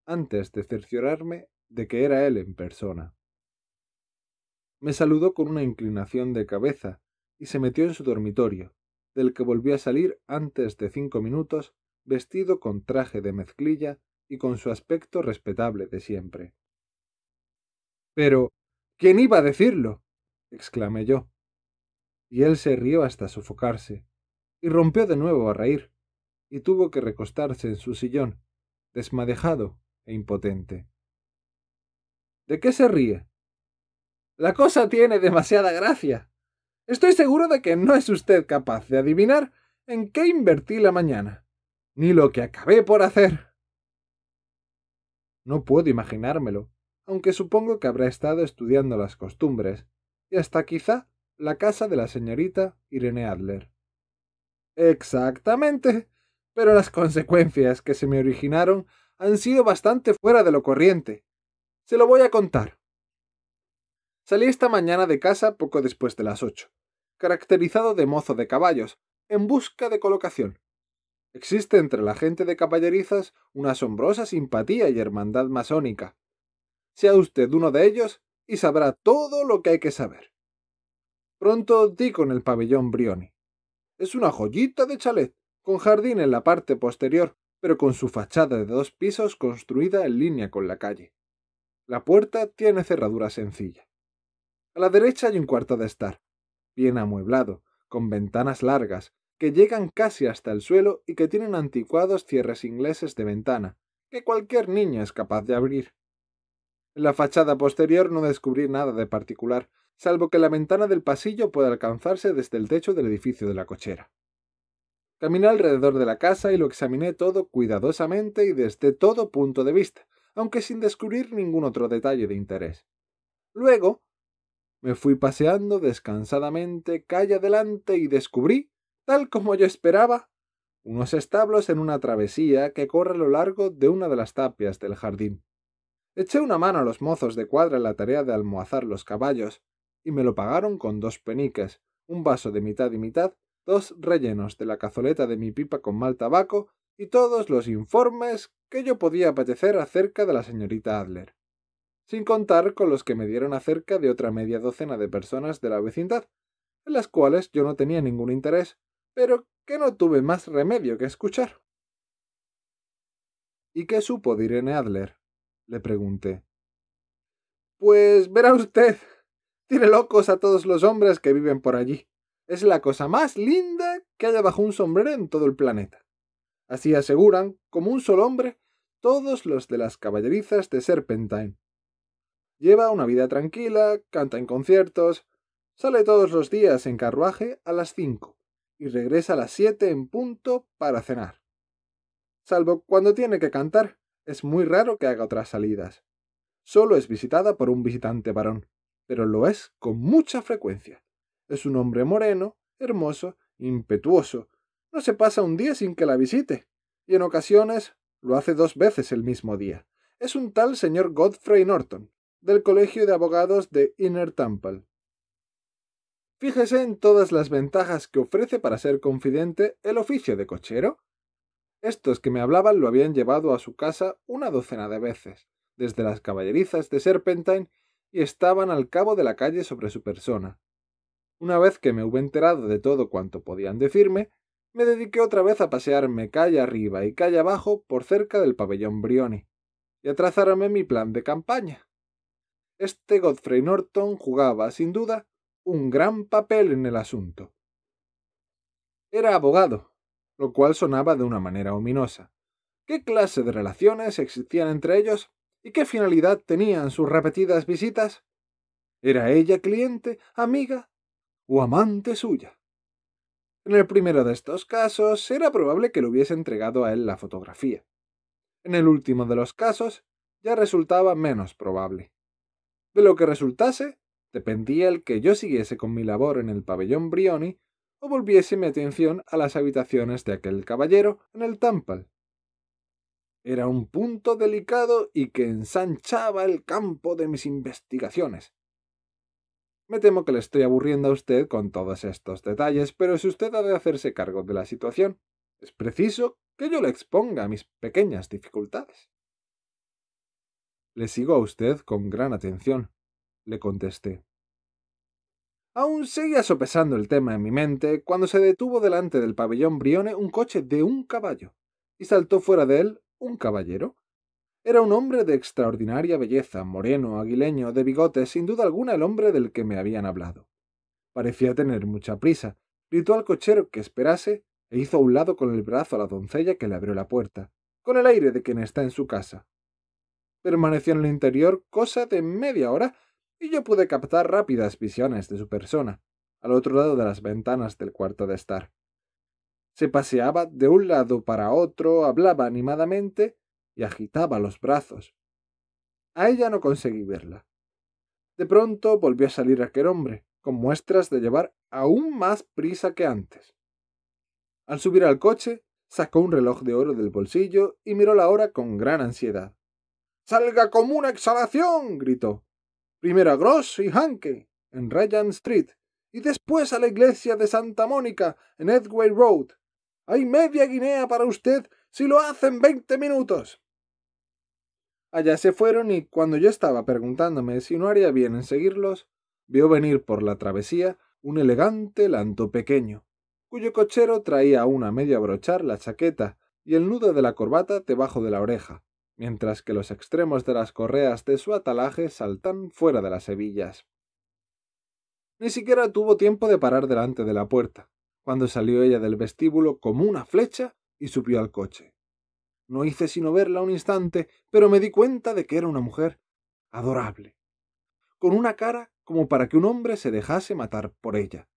antes de cerciorarme de que era él en persona. Me saludó con una inclinación de cabeza y se metió en su dormitorio, del que volvió a salir antes de cinco minutos vestido con traje de mezclilla y con su aspecto respetable de siempre. Pero, ¿quién iba a decirlo? exclamé yo. Y él se rió hasta sofocarse, y rompió de nuevo a reír, y tuvo que recostarse en su sillón, desmadejado e impotente. ¿De qué se ríe? La cosa tiene demasiada gracia. Estoy seguro de que no es usted capaz de adivinar en qué invertí la mañana, ni lo que acabé por hacer. No puedo imaginármelo, aunque supongo que habrá estado estudiando las costumbres, y hasta quizá la casa de la señorita Irene Adler. Exactamente pero las consecuencias que se me originaron han sido bastante fuera de lo corriente. Se lo voy a contar. Salí esta mañana de casa poco después de las ocho, caracterizado de mozo de caballos, en busca de colocación. Existe entre la gente de caballerizas una asombrosa simpatía y hermandad masónica. Sea usted uno de ellos y sabrá todo lo que hay que saber. Pronto di con el pabellón Brioni. Es una joyita de chalet, con jardín en la parte posterior, pero con su fachada de dos pisos construida en línea con la calle. La puerta tiene cerradura sencilla. A la derecha hay un cuarto de estar, bien amueblado, con ventanas largas, que llegan casi hasta el suelo y que tienen anticuados cierres ingleses de ventana, que cualquier niña es capaz de abrir. En la fachada posterior no descubrí nada de particular, salvo que la ventana del pasillo puede alcanzarse desde el techo del edificio de la cochera. Caminé alrededor de la casa y lo examiné todo cuidadosamente y desde todo punto de vista, aunque sin descubrir ningún otro detalle de interés. Luego me fui paseando descansadamente calle adelante y descubrí, tal como yo esperaba, unos establos en una travesía que corre a lo largo de una de las tapias del jardín. Eché una mano a los mozos de cuadra en la tarea de almohazar los caballos, y me lo pagaron con dos peniques, un vaso de mitad y mitad, dos rellenos de la cazoleta de mi pipa con mal tabaco y todos los informes que yo podía apetecer acerca de la señorita Adler, sin contar con los que me dieron acerca de otra media docena de personas de la vecindad, en las cuales yo no tenía ningún interés, pero que no tuve más remedio que escuchar. ¿Y qué supo Irene Adler? le pregunté. Pues verá usted, tiene locos a todos los hombres que viven por allí es la cosa más linda que haya bajo un sombrero en todo el planeta. Así aseguran, como un solo hombre, todos los de las caballerizas de Serpentine. Lleva una vida tranquila, canta en conciertos, sale todos los días en carruaje a las cinco y regresa a las siete en punto para cenar. Salvo cuando tiene que cantar, es muy raro que haga otras salidas. Solo es visitada por un visitante varón, pero lo es con mucha frecuencia. Es un hombre moreno, hermoso, impetuoso. No se pasa un día sin que la visite, y en ocasiones lo hace dos veces el mismo día. Es un tal señor Godfrey Norton, del Colegio de Abogados de Inner Temple. Fíjese en todas las ventajas que ofrece para ser confidente el oficio de cochero. Estos que me hablaban lo habían llevado a su casa una docena de veces, desde las caballerizas de Serpentine, y estaban al cabo de la calle sobre su persona. Una vez que me hube enterado de todo cuanto podían decirme, me dediqué otra vez a pasearme calle arriba y calle abajo por cerca del pabellón Brioni, y a trazarme mi plan de campaña. Este Godfrey Norton jugaba, sin duda, un gran papel en el asunto. Era abogado, lo cual sonaba de una manera ominosa. ¿Qué clase de relaciones existían entre ellos y qué finalidad tenían sus repetidas visitas? ¿Era ella cliente, amiga, amante suya. En el primero de estos casos, era probable que le hubiese entregado a él la fotografía. En el último de los casos, ya resultaba menos probable. De lo que resultase, dependía el que yo siguiese con mi labor en el pabellón Brioni o volviese mi atención a las habitaciones de aquel caballero en el Tampal. Era un punto delicado y que ensanchaba el campo de mis investigaciones. Me temo que le estoy aburriendo a usted con todos estos detalles, pero si usted ha de hacerse cargo de la situación, es preciso que yo le exponga mis pequeñas dificultades. Le sigo a usted con gran atención, le contesté. Aún seguía sopesando el tema en mi mente cuando se detuvo delante del pabellón Brione un coche de un caballo, y saltó fuera de él un caballero, era un hombre de extraordinaria belleza, moreno, aguileño, de bigote, sin duda alguna el hombre del que me habían hablado. Parecía tener mucha prisa. Gritó al cochero que esperase e hizo a un lado con el brazo a la doncella que le abrió la puerta, con el aire de quien está en su casa. Permaneció en el interior cosa de media hora y yo pude captar rápidas visiones de su persona, al otro lado de las ventanas del cuarto de estar. Se paseaba de un lado para otro, hablaba animadamente agitaba los brazos. A ella no conseguí verla. De pronto volvió a salir aquel hombre, con muestras de llevar aún más prisa que antes. Al subir al coche, sacó un reloj de oro del bolsillo y miró la hora con gran ansiedad. ¡Salga como una exhalación! gritó. Primero a Gross y Hanke, en Ryan Street, y después a la iglesia de Santa Mónica, en Edgway Road. Hay media guinea para usted si lo hace en veinte minutos. Allá se fueron y cuando yo estaba preguntándome si no haría bien en seguirlos, vio venir por la travesía un elegante lanto pequeño, cuyo cochero traía aún a medio abrochar la chaqueta y el nudo de la corbata debajo de la oreja, mientras que los extremos de las correas de su atalaje saltan fuera de las hebillas. Ni siquiera tuvo tiempo de parar delante de la puerta, cuando salió ella del vestíbulo como una flecha y subió al coche. No hice sino verla un instante, pero me di cuenta de que era una mujer adorable, con una cara como para que un hombre se dejase matar por ella.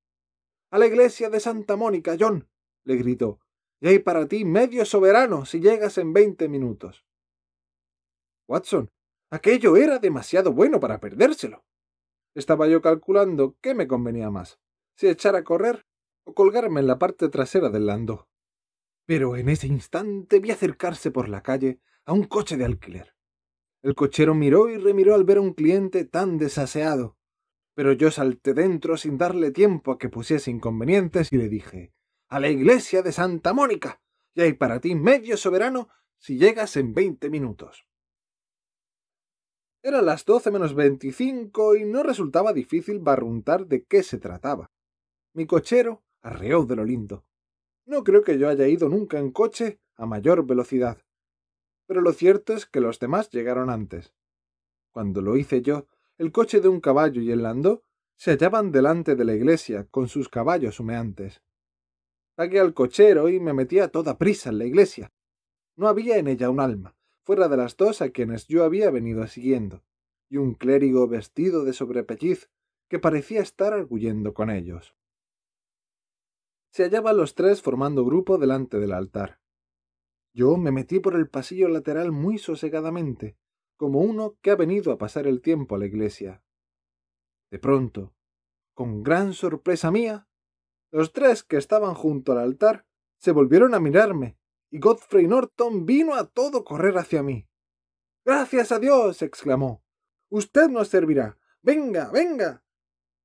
A la iglesia de Santa Mónica, John, le gritó, y hay para ti medio soberano si llegas en veinte minutos. Watson, aquello era demasiado bueno para perdérselo. Estaba yo calculando qué me convenía más, si echar a correr o colgarme en la parte trasera del landó. Pero en ese instante vi acercarse por la calle a un coche de alquiler. El cochero miró y remiró al ver a un cliente tan desaseado. Pero yo salté dentro sin darle tiempo a que pusiese inconvenientes y le dije A la iglesia de Santa Mónica. Y hay para ti medio soberano si llegas en veinte minutos. Eran las doce menos veinticinco y no resultaba difícil barruntar de qué se trataba. Mi cochero arreó de lo lindo. No creo que yo haya ido nunca en coche a mayor velocidad. Pero lo cierto es que los demás llegaron antes. Cuando lo hice yo, el coche de un caballo y el landó se hallaban delante de la iglesia con sus caballos humeantes. Saqué al cochero y me metí a toda prisa en la iglesia. No había en ella un alma, fuera de las dos a quienes yo había venido siguiendo, y un clérigo vestido de sobrepelliz que parecía estar arguyendo con ellos se hallaban los tres formando grupo delante del altar. Yo me metí por el pasillo lateral muy sosegadamente, como uno que ha venido a pasar el tiempo a la iglesia. De pronto, con gran sorpresa mía, los tres que estaban junto al altar se volvieron a mirarme, y Godfrey Norton vino a todo correr hacia mí. Gracias a Dios, exclamó. Usted nos servirá. Venga, venga.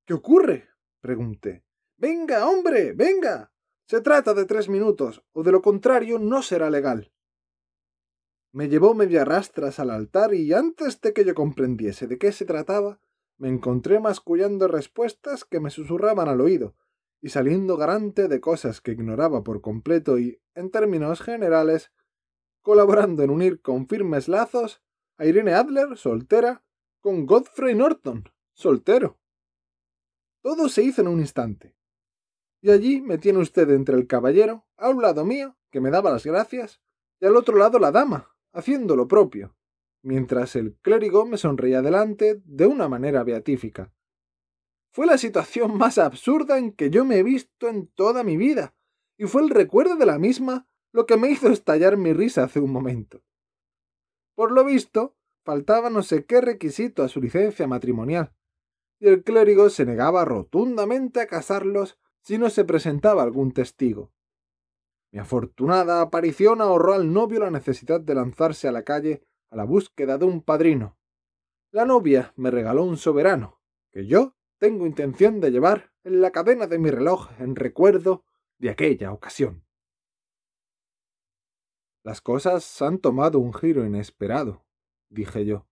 ¿Qué ocurre? pregunté. Venga, hombre, venga. Se trata de tres minutos, o de lo contrario no será legal. Me llevó media rastras al altar y antes de que yo comprendiese de qué se trataba, me encontré mascullando respuestas que me susurraban al oído, y saliendo garante de cosas que ignoraba por completo y, en términos generales, colaborando en unir con firmes lazos a Irene Adler, soltera, con Godfrey Norton, soltero. Todo se hizo en un instante. Y allí me tiene usted entre el caballero, a un lado mío, que me daba las gracias, y al otro lado la dama, haciendo lo propio, mientras el clérigo me sonreía delante de una manera beatífica. Fue la situación más absurda en que yo me he visto en toda mi vida, y fue el recuerdo de la misma lo que me hizo estallar mi risa hace un momento. Por lo visto, faltaba no sé qué requisito a su licencia matrimonial, y el clérigo se negaba rotundamente a casarlos si no se presentaba algún testigo. Mi afortunada aparición ahorró al novio la necesidad de lanzarse a la calle a la búsqueda de un padrino. La novia me regaló un soberano, que yo tengo intención de llevar en la cadena de mi reloj en recuerdo de aquella ocasión. Las cosas han tomado un giro inesperado, dije yo.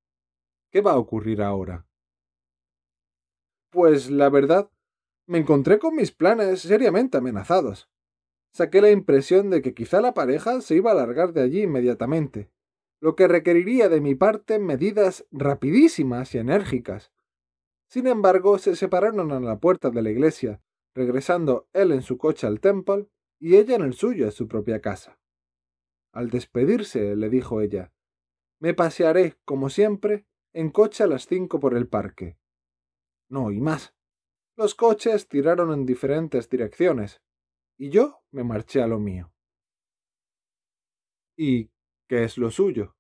¿Qué va a ocurrir ahora? Pues la verdad me encontré con mis planes seriamente amenazados. Saqué la impresión de que quizá la pareja se iba a largar de allí inmediatamente, lo que requeriría de mi parte medidas rapidísimas y enérgicas. Sin embargo, se separaron a la puerta de la iglesia, regresando él en su coche al Temple y ella en el suyo a su propia casa. Al despedirse, le dijo ella, me pasearé, como siempre, en coche a las cinco por el parque. No, y más. Los coches tiraron en diferentes direcciones, y yo me marché a lo mío. ¿Y qué es lo suyo?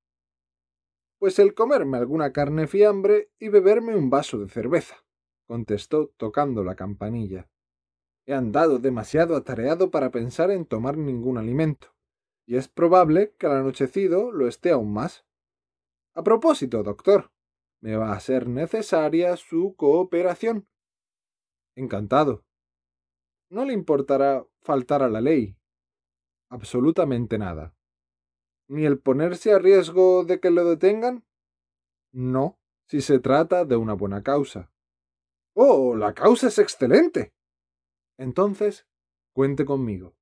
Pues el comerme alguna carne fiambre y beberme un vaso de cerveza, contestó tocando la campanilla. He andado demasiado atareado para pensar en tomar ningún alimento, y es probable que al anochecido lo esté aún más. A propósito, doctor, me va a ser necesaria su cooperación encantado. No le importará faltar a la ley. Absolutamente nada. ¿Ni el ponerse a riesgo de que lo detengan? No, si se trata de una buena causa. Oh, la causa es excelente. Entonces, cuente conmigo.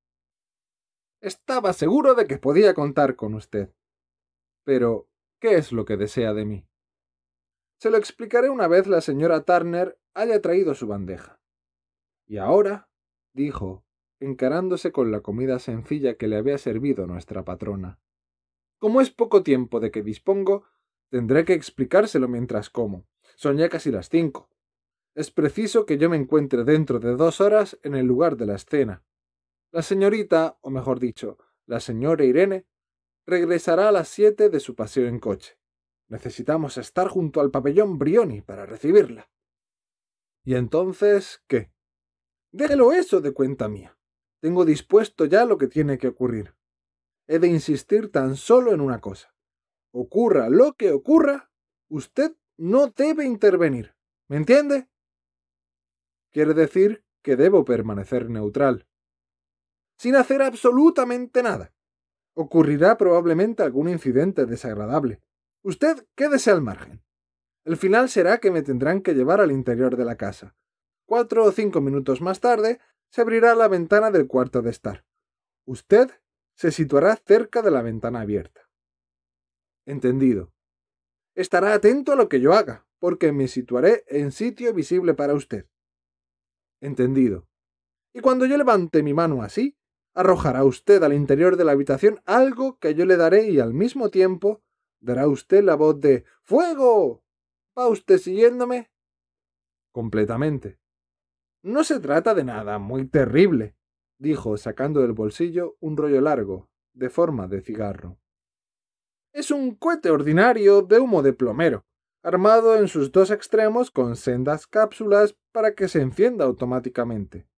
Estaba seguro de que podía contar con usted. Pero, ¿qué es lo que desea de mí? Se lo explicaré una vez la señora Turner haya traído su bandeja. Y ahora, dijo, encarándose con la comida sencilla que le había servido nuestra patrona. Como es poco tiempo de que dispongo, tendré que explicárselo mientras como. Son ya casi las cinco. Es preciso que yo me encuentre dentro de dos horas en el lugar de la escena. La señorita, o mejor dicho, la señora Irene, regresará a las siete de su paseo en coche. Necesitamos estar junto al pabellón Brioni para recibirla. ¿Y entonces qué? Déjelo eso de cuenta mía. Tengo dispuesto ya lo que tiene que ocurrir. He de insistir tan solo en una cosa. Ocurra lo que ocurra, usted no debe intervenir. ¿Me entiende? Quiere decir que debo permanecer neutral. Sin hacer absolutamente nada. Ocurrirá probablemente algún incidente desagradable. Usted quédese al margen. El final será que me tendrán que llevar al interior de la casa, Cuatro o cinco minutos más tarde, se abrirá la ventana del cuarto de estar. Usted se situará cerca de la ventana abierta. Entendido. Estará atento a lo que yo haga, porque me situaré en sitio visible para usted. Entendido. Y cuando yo levante mi mano así, arrojará usted al interior de la habitación algo que yo le daré y al mismo tiempo dará usted la voz de ¡Fuego! ¿Va usted siguiéndome? Completamente. No se trata de nada muy terrible, dijo, sacando del bolsillo un rollo largo, de forma de cigarro. Es un cohete ordinario de humo de plomero, armado en sus dos extremos con sendas cápsulas para que se encienda automáticamente.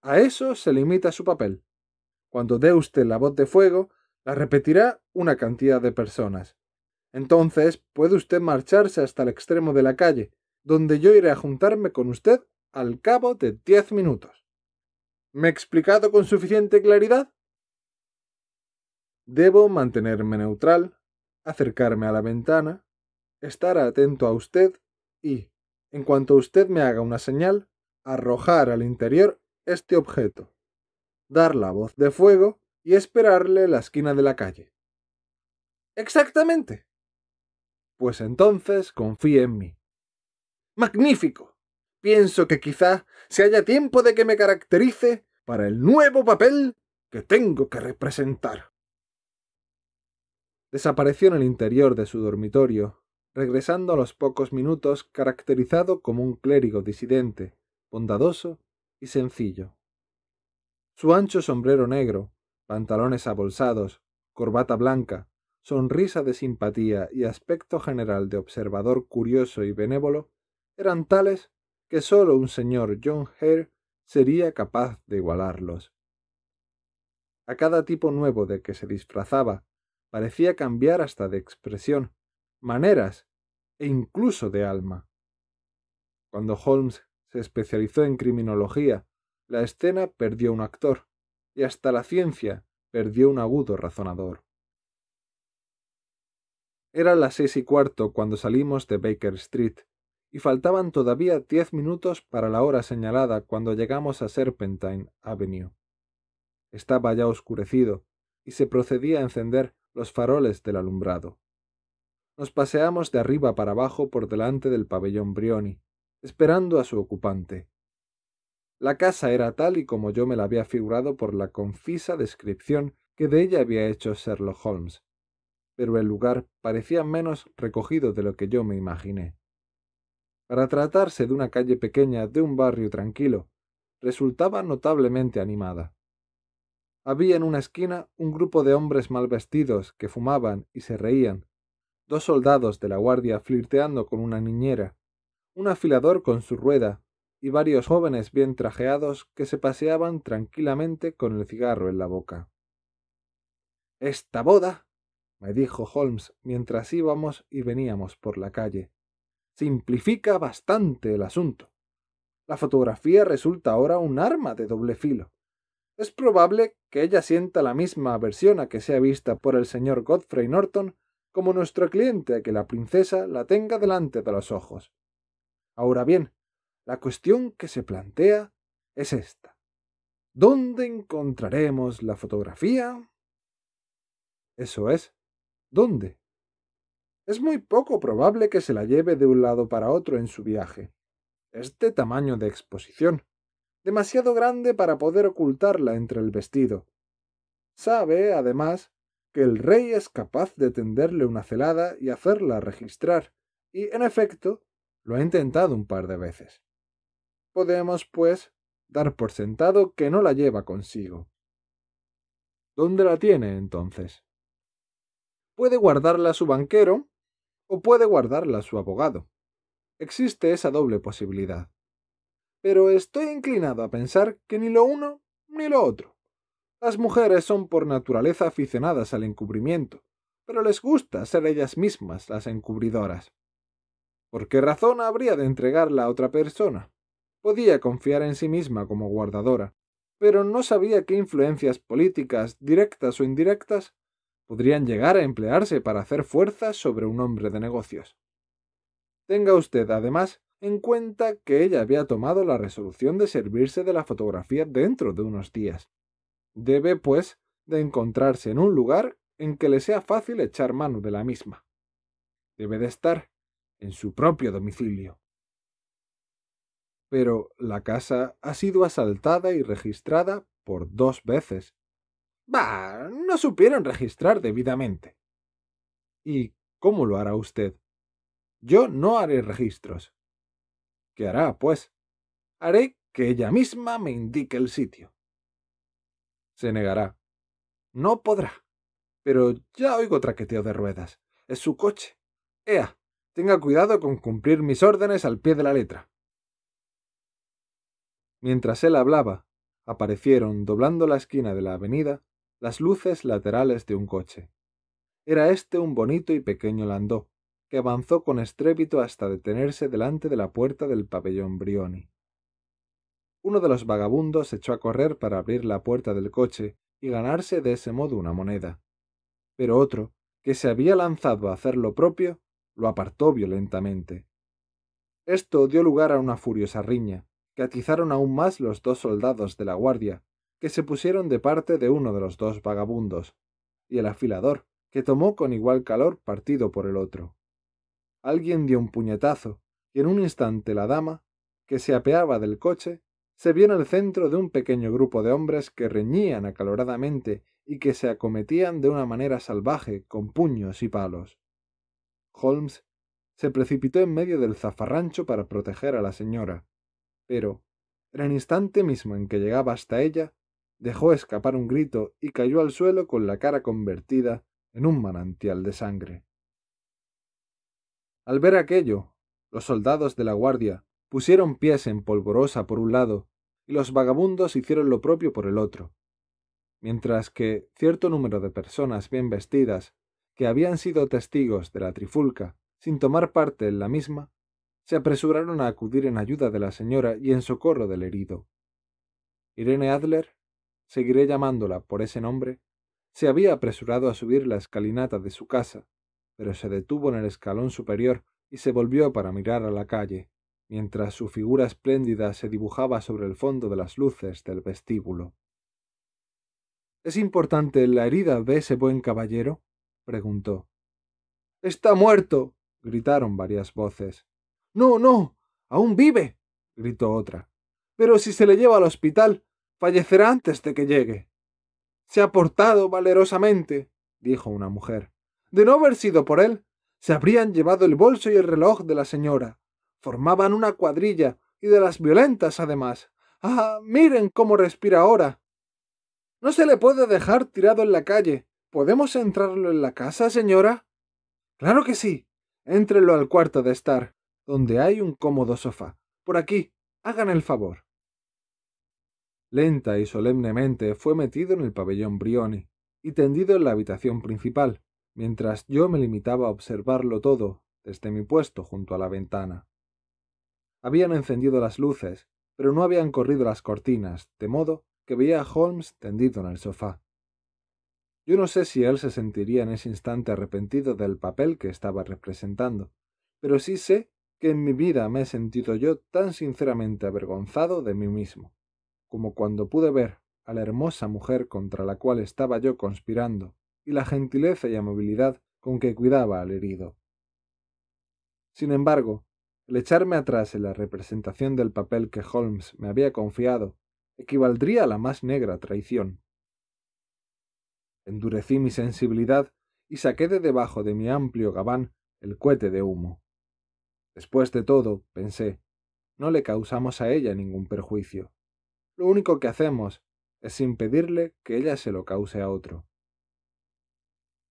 A eso se limita su papel. Cuando dé usted la voz de fuego, la repetirá una cantidad de personas. Entonces puede usted marcharse hasta el extremo de la calle, donde yo iré a juntarme con usted al cabo de diez minutos. ¿Me he explicado con suficiente claridad? Debo mantenerme neutral, acercarme a la ventana, estar atento a usted y, en cuanto usted me haga una señal, arrojar al interior este objeto, dar la voz de fuego y esperarle la esquina de la calle. Exactamente. Pues entonces confíe en mí. Magnífico pienso que quizá se haya tiempo de que me caracterice para el nuevo papel que tengo que representar. Desapareció en el interior de su dormitorio, regresando a los pocos minutos caracterizado como un clérigo disidente, bondadoso y sencillo. Su ancho sombrero negro, pantalones abolsados, corbata blanca, sonrisa de simpatía y aspecto general de observador curioso y benévolo eran tales que solo un señor John Hare sería capaz de igualarlos. A cada tipo nuevo de que se disfrazaba parecía cambiar hasta de expresión, maneras e incluso de alma. Cuando Holmes se especializó en criminología, la escena perdió un actor y hasta la ciencia perdió un agudo razonador. Era las seis y cuarto cuando salimos de Baker Street y faltaban todavía diez minutos para la hora señalada cuando llegamos a Serpentine Avenue. Estaba ya oscurecido, y se procedía a encender los faroles del alumbrado. Nos paseamos de arriba para abajo por delante del pabellón Brioni, esperando a su ocupante. La casa era tal y como yo me la había figurado por la confisa descripción que de ella había hecho Sherlock Holmes, pero el lugar parecía menos recogido de lo que yo me imaginé. Para tratarse de una calle pequeña de un barrio tranquilo, resultaba notablemente animada. Había en una esquina un grupo de hombres mal vestidos que fumaban y se reían, dos soldados de la guardia flirteando con una niñera, un afilador con su rueda y varios jóvenes bien trajeados que se paseaban tranquilamente con el cigarro en la boca. Esta boda, me dijo Holmes mientras íbamos y veníamos por la calle, simplifica bastante el asunto. La fotografía resulta ahora un arma de doble filo. Es probable que ella sienta la misma aversión a que sea vista por el señor Godfrey Norton como nuestro cliente a que la princesa la tenga delante de los ojos. Ahora bien, la cuestión que se plantea es esta. ¿Dónde encontraremos la fotografía? Eso es, ¿dónde? es muy poco probable que se la lleve de un lado para otro en su viaje. Este tamaño de exposición, demasiado grande para poder ocultarla entre el vestido. Sabe, además, que el rey es capaz de tenderle una celada y hacerla registrar, y en efecto, lo ha intentado un par de veces. Podemos, pues, dar por sentado que no la lleva consigo. ¿Dónde la tiene, entonces? Puede guardarla su banquero, puede guardarla su abogado. Existe esa doble posibilidad. Pero estoy inclinado a pensar que ni lo uno ni lo otro. Las mujeres son por naturaleza aficionadas al encubrimiento, pero les gusta ser ellas mismas las encubridoras. ¿Por qué razón habría de entregarla a otra persona? Podía confiar en sí misma como guardadora, pero no sabía qué influencias políticas, directas o indirectas, podrían llegar a emplearse para hacer fuerza sobre un hombre de negocios. Tenga usted, además, en cuenta que ella había tomado la resolución de servirse de la fotografía dentro de unos días. Debe, pues, de encontrarse en un lugar en que le sea fácil echar mano de la misma. Debe de estar en su propio domicilio. Pero la casa ha sido asaltada y registrada por dos veces, Bah, no supieron registrar debidamente. ¿Y cómo lo hará usted? Yo no haré registros. ¿Qué hará, pues? Haré que ella misma me indique el sitio. Se negará. No podrá. Pero ya oigo traqueteo de ruedas. Es su coche. Ea, tenga cuidado con cumplir mis órdenes al pie de la letra. Mientras él hablaba, aparecieron, doblando la esquina de la avenida, las luces laterales de un coche. Era este un bonito y pequeño landó, que avanzó con estrépito hasta detenerse delante de la puerta del pabellón Brioni. Uno de los vagabundos echó a correr para abrir la puerta del coche y ganarse de ese modo una moneda. Pero otro, que se había lanzado a hacer lo propio, lo apartó violentamente. Esto dio lugar a una furiosa riña, que atizaron aún más los dos soldados de la guardia, que se pusieron de parte de uno de los dos vagabundos, y el afilador, que tomó con igual calor partido por el otro. Alguien dio un puñetazo, y en un instante la dama, que se apeaba del coche, se vio en el centro de un pequeño grupo de hombres que reñían acaloradamente y que se acometían de una manera salvaje con puños y palos. Holmes se precipitó en medio del zafarrancho para proteger a la señora, pero, en el instante mismo en que llegaba hasta ella, dejó escapar un grito y cayó al suelo con la cara convertida en un manantial de sangre. Al ver aquello, los soldados de la guardia pusieron pies en polvorosa por un lado y los vagabundos hicieron lo propio por el otro, mientras que cierto número de personas bien vestidas que habían sido testigos de la trifulca sin tomar parte en la misma, se apresuraron a acudir en ayuda de la señora y en socorro del herido. Irene Adler seguiré llamándola por ese nombre, se había apresurado a subir la escalinata de su casa, pero se detuvo en el escalón superior y se volvió para mirar a la calle, mientras su figura espléndida se dibujaba sobre el fondo de las luces del vestíbulo. ¿Es importante la herida de ese buen caballero? preguntó. Está muerto. gritaron varias voces. No, no. aún vive. gritó otra. Pero si se le lleva al hospital, fallecerá antes de que llegue. Se ha portado valerosamente, dijo una mujer. De no haber sido por él, se habrían llevado el bolso y el reloj de la señora. Formaban una cuadrilla, y de las violentas además. Ah, miren cómo respira ahora. No se le puede dejar tirado en la calle. ¿Podemos entrarlo en la casa, señora? Claro que sí. Éntrenlo al cuarto de estar, donde hay un cómodo sofá. Por aquí, hagan el favor. Lenta y solemnemente fue metido en el pabellón Brioni y tendido en la habitación principal, mientras yo me limitaba a observarlo todo desde mi puesto junto a la ventana. Habían encendido las luces, pero no habían corrido las cortinas, de modo que veía a Holmes tendido en el sofá. Yo no sé si él se sentiría en ese instante arrepentido del papel que estaba representando, pero sí sé que en mi vida me he sentido yo tan sinceramente avergonzado de mí mismo como cuando pude ver a la hermosa mujer contra la cual estaba yo conspirando, y la gentileza y amabilidad con que cuidaba al herido. Sin embargo, el echarme atrás en la representación del papel que Holmes me había confiado equivaldría a la más negra traición. Endurecí mi sensibilidad y saqué de debajo de mi amplio gabán el cohete de humo. Después de todo, pensé, no le causamos a ella ningún perjuicio. Lo único que hacemos es impedirle que ella se lo cause a otro.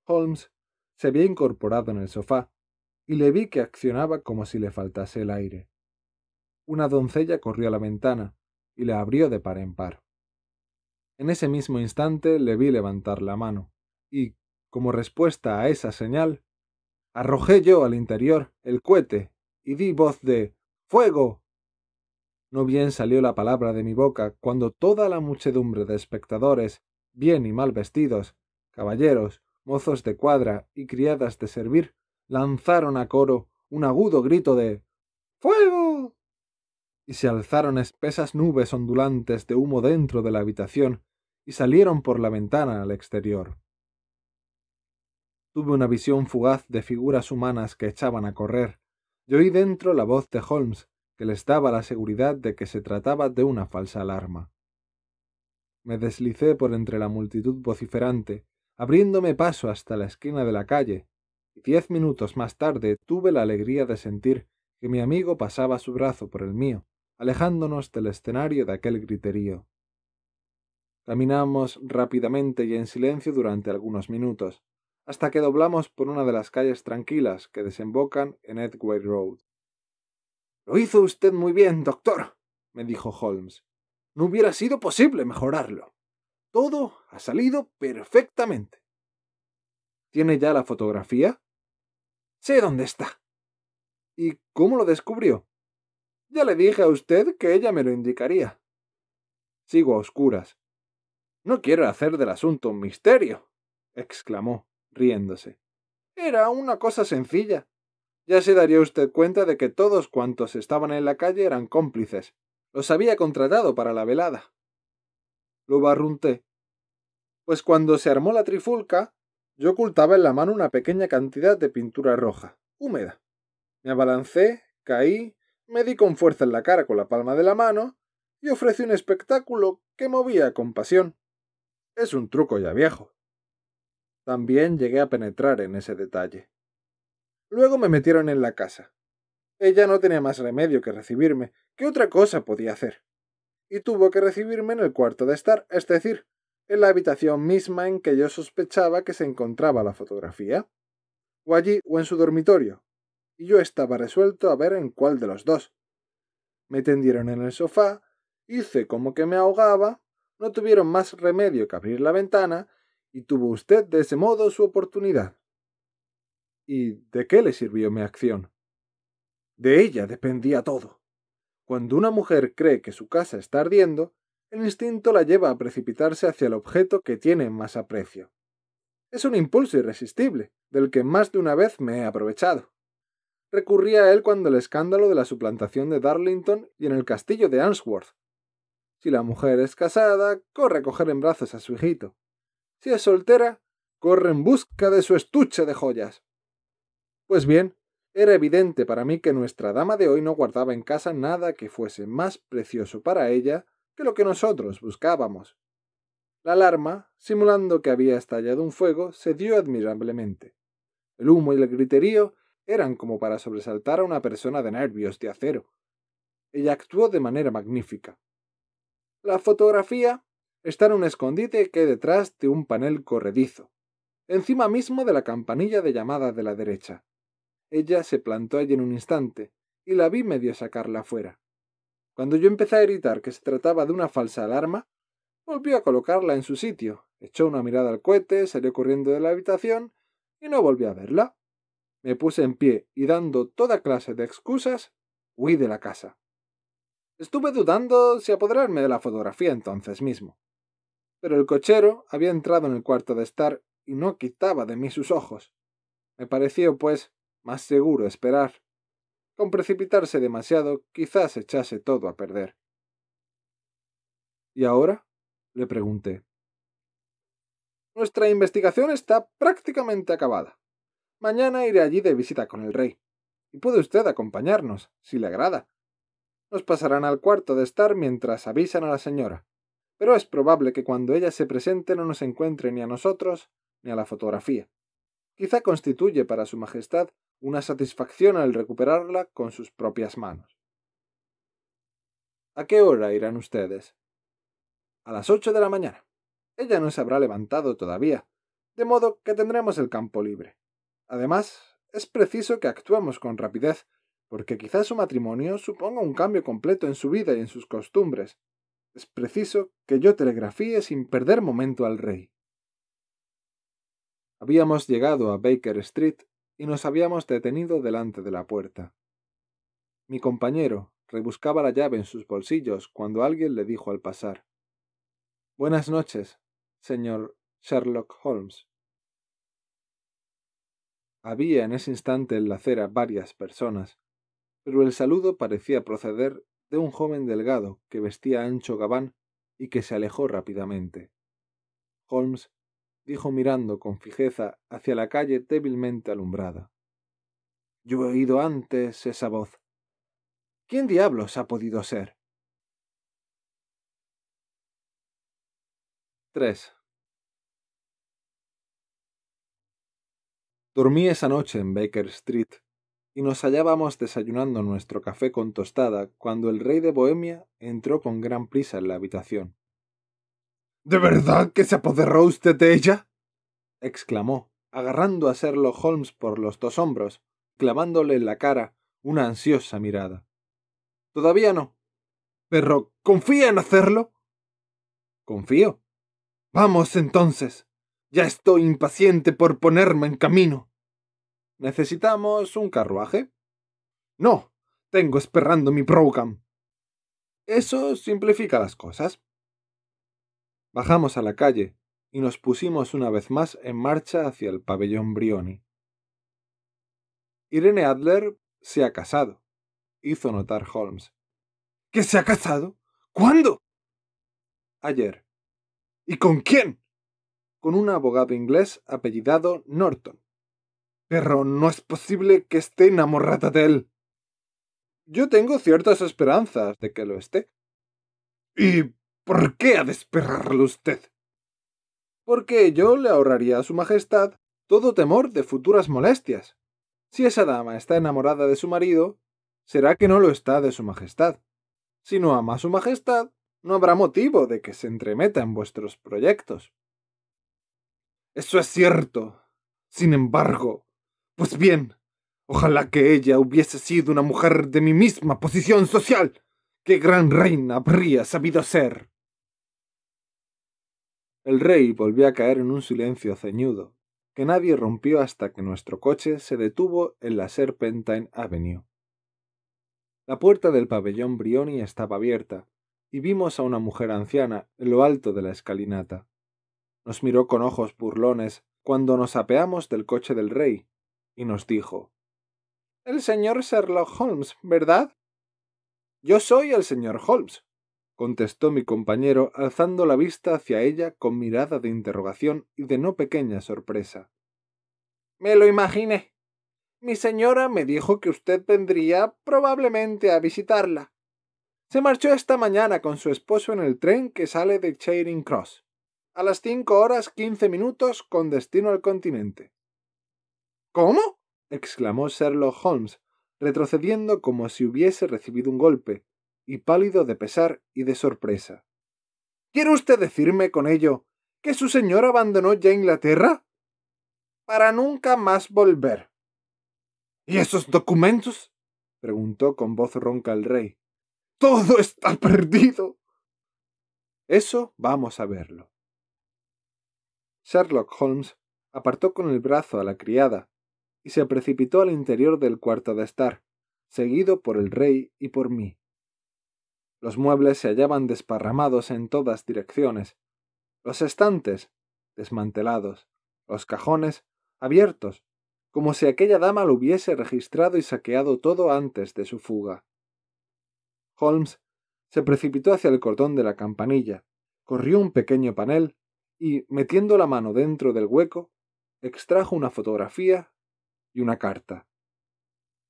Holmes se había incorporado en el sofá y le vi que accionaba como si le faltase el aire. Una doncella corrió a la ventana y la abrió de par en par. En ese mismo instante le vi levantar la mano y, como respuesta a esa señal, arrojé yo al interior el cohete y di voz de Fuego. No bien salió la palabra de mi boca cuando toda la muchedumbre de espectadores, bien y mal vestidos, caballeros, mozos de cuadra y criadas de servir, lanzaron a coro un agudo grito de ¡Fuego! y se alzaron espesas nubes ondulantes de humo dentro de la habitación y salieron por la ventana al exterior. Tuve una visión fugaz de figuras humanas que echaban a correr, y oí dentro la voz de Holmes, él estaba la seguridad de que se trataba de una falsa alarma. Me deslicé por entre la multitud vociferante, abriéndome paso hasta la esquina de la calle, y diez minutos más tarde tuve la alegría de sentir que mi amigo pasaba su brazo por el mío, alejándonos del escenario de aquel griterío. Caminamos rápidamente y en silencio durante algunos minutos, hasta que doblamos por una de las calles tranquilas que desembocan en Edgway Road. Lo hizo usted muy bien, doctor, me dijo Holmes. No hubiera sido posible mejorarlo. Todo ha salido perfectamente. ¿Tiene ya la fotografía? Sé dónde está. ¿Y cómo lo descubrió? Ya le dije a usted que ella me lo indicaría. Sigo a oscuras. No quiero hacer del asunto un misterio, exclamó, riéndose. Era una cosa sencilla. Ya se daría usted cuenta de que todos cuantos estaban en la calle eran cómplices. Los había contratado para la velada. Lo barrunté. Pues cuando se armó la trifulca, yo ocultaba en la mano una pequeña cantidad de pintura roja, húmeda. Me abalancé, caí, me di con fuerza en la cara con la palma de la mano y ofrecí un espectáculo que movía con pasión. Es un truco ya viejo. También llegué a penetrar en ese detalle. Luego me metieron en la casa. Ella no tenía más remedio que recibirme. ¿Qué otra cosa podía hacer? Y tuvo que recibirme en el cuarto de estar, es decir, en la habitación misma en que yo sospechaba que se encontraba la fotografía. O allí o en su dormitorio. Y yo estaba resuelto a ver en cuál de los dos. Me tendieron en el sofá, hice como que me ahogaba, no tuvieron más remedio que abrir la ventana, y tuvo usted de ese modo su oportunidad. ¿Y de qué le sirvió mi acción? De ella dependía todo. Cuando una mujer cree que su casa está ardiendo, el instinto la lleva a precipitarse hacia el objeto que tiene más aprecio. Es un impulso irresistible, del que más de una vez me he aprovechado. Recurría a él cuando el escándalo de la suplantación de Darlington y en el castillo de Answorth. Si la mujer es casada, corre a coger en brazos a su hijito. Si es soltera, corre en busca de su estuche de joyas. Pues bien, era evidente para mí que nuestra dama de hoy no guardaba en casa nada que fuese más precioso para ella que lo que nosotros buscábamos. La alarma, simulando que había estallado un fuego, se dio admirablemente. El humo y el griterío eran como para sobresaltar a una persona de nervios de acero. Ella actuó de manera magnífica. La fotografía está en un escondite que hay detrás de un panel corredizo, encima mismo de la campanilla de llamada de la derecha. Ella se plantó allí en un instante, y la vi medio sacarla afuera. Cuando yo empecé a gritar que se trataba de una falsa alarma, volvió a colocarla en su sitio, echó una mirada al cohete, salió corriendo de la habitación y no volví a verla. Me puse en pie y dando toda clase de excusas, huí de la casa. Estuve dudando si apoderarme de la fotografía entonces mismo. Pero el cochero había entrado en el cuarto de estar y no quitaba de mí sus ojos. Me pareció, pues, más seguro esperar. Con precipitarse demasiado, quizás echase todo a perder. ¿Y ahora? le pregunté. Nuestra investigación está prácticamente acabada. Mañana iré allí de visita con el rey. Y puede usted acompañarnos, si le agrada. Nos pasarán al cuarto de estar mientras avisan a la señora. Pero es probable que cuando ella se presente no nos encuentre ni a nosotros ni a la fotografía. Quizá constituye para Su Majestad una satisfacción al recuperarla con sus propias manos. ¿A qué hora irán ustedes? A las ocho de la mañana. Ella no se habrá levantado todavía, de modo que tendremos el campo libre. Además, es preciso que actuemos con rapidez, porque quizás su matrimonio suponga un cambio completo en su vida y en sus costumbres. Es preciso que yo telegrafíe sin perder momento al rey. Habíamos llegado a Baker Street y nos habíamos detenido delante de la puerta. Mi compañero rebuscaba la llave en sus bolsillos cuando alguien le dijo al pasar Buenas noches, señor Sherlock Holmes. Había en ese instante en la acera varias personas, pero el saludo parecía proceder de un joven delgado que vestía ancho gabán y que se alejó rápidamente. Holmes dijo mirando con fijeza hacia la calle débilmente alumbrada. Yo he oído antes esa voz. ¿Quién diablos ha podido ser? 3. Dormí esa noche en Baker Street y nos hallábamos desayunando nuestro café con tostada cuando el rey de Bohemia entró con gran prisa en la habitación. ¿De verdad que se apoderó usted de ella? exclamó, agarrando a Sherlock Holmes por los dos hombros, clavándole en la cara una ansiosa mirada. Todavía no. Pero confía en hacerlo. Confío. Vamos entonces. Ya estoy impaciente por ponerme en camino. ¿Necesitamos un carruaje? No. Tengo esperando mi program. Eso simplifica las cosas. Bajamos a la calle y nos pusimos una vez más en marcha hacia el pabellón Brioni. Irene Adler se ha casado, hizo notar Holmes. ¿Que se ha casado? ¿Cuándo? Ayer. ¿Y con quién? Con un abogado inglés apellidado Norton. Pero no es posible que esté enamorada de él. Yo tengo ciertas esperanzas de que lo esté. ¿Y ¿Por qué ha de esperarlo usted? Porque yo le ahorraría a su Majestad todo temor de futuras molestias. Si esa dama está enamorada de su marido, será que no lo está de su Majestad. Si no ama a su Majestad, no habrá motivo de que se entremeta en vuestros proyectos. Eso es cierto. Sin embargo, pues bien, ojalá que ella hubiese sido una mujer de mi misma posición social. ¡Qué gran reina habría sabido ser! El rey volvió a caer en un silencio ceñudo, que nadie rompió hasta que nuestro coche se detuvo en la Serpentine Avenue. La puerta del pabellón Brioni estaba abierta, y vimos a una mujer anciana en lo alto de la escalinata. Nos miró con ojos burlones cuando nos apeamos del coche del rey, y nos dijo El señor Sherlock Holmes, ¿verdad? Yo soy el señor Holmes, contestó mi compañero alzando la vista hacia ella con mirada de interrogación y de no pequeña sorpresa. Me lo imaginé. Mi señora me dijo que usted vendría probablemente a visitarla. Se marchó esta mañana con su esposo en el tren que sale de Charing Cross, a las cinco horas quince minutos con destino al continente. ¿Cómo? exclamó Sherlock Holmes, retrocediendo como si hubiese recibido un golpe, y pálido de pesar y de sorpresa. ¿Quiere usted decirme con ello que su señor abandonó ya Inglaterra? Para nunca más volver. ¿Y esos documentos? preguntó con voz ronca el rey. Todo está perdido. Eso vamos a verlo. Sherlock Holmes apartó con el brazo a la criada y se precipitó al interior del cuarto de estar, seguido por el rey y por mí. Los muebles se hallaban desparramados en todas direcciones. Los estantes desmantelados. Los cajones abiertos, como si aquella dama lo hubiese registrado y saqueado todo antes de su fuga. Holmes se precipitó hacia el cordón de la campanilla, corrió un pequeño panel y, metiendo la mano dentro del hueco, extrajo una fotografía y una carta.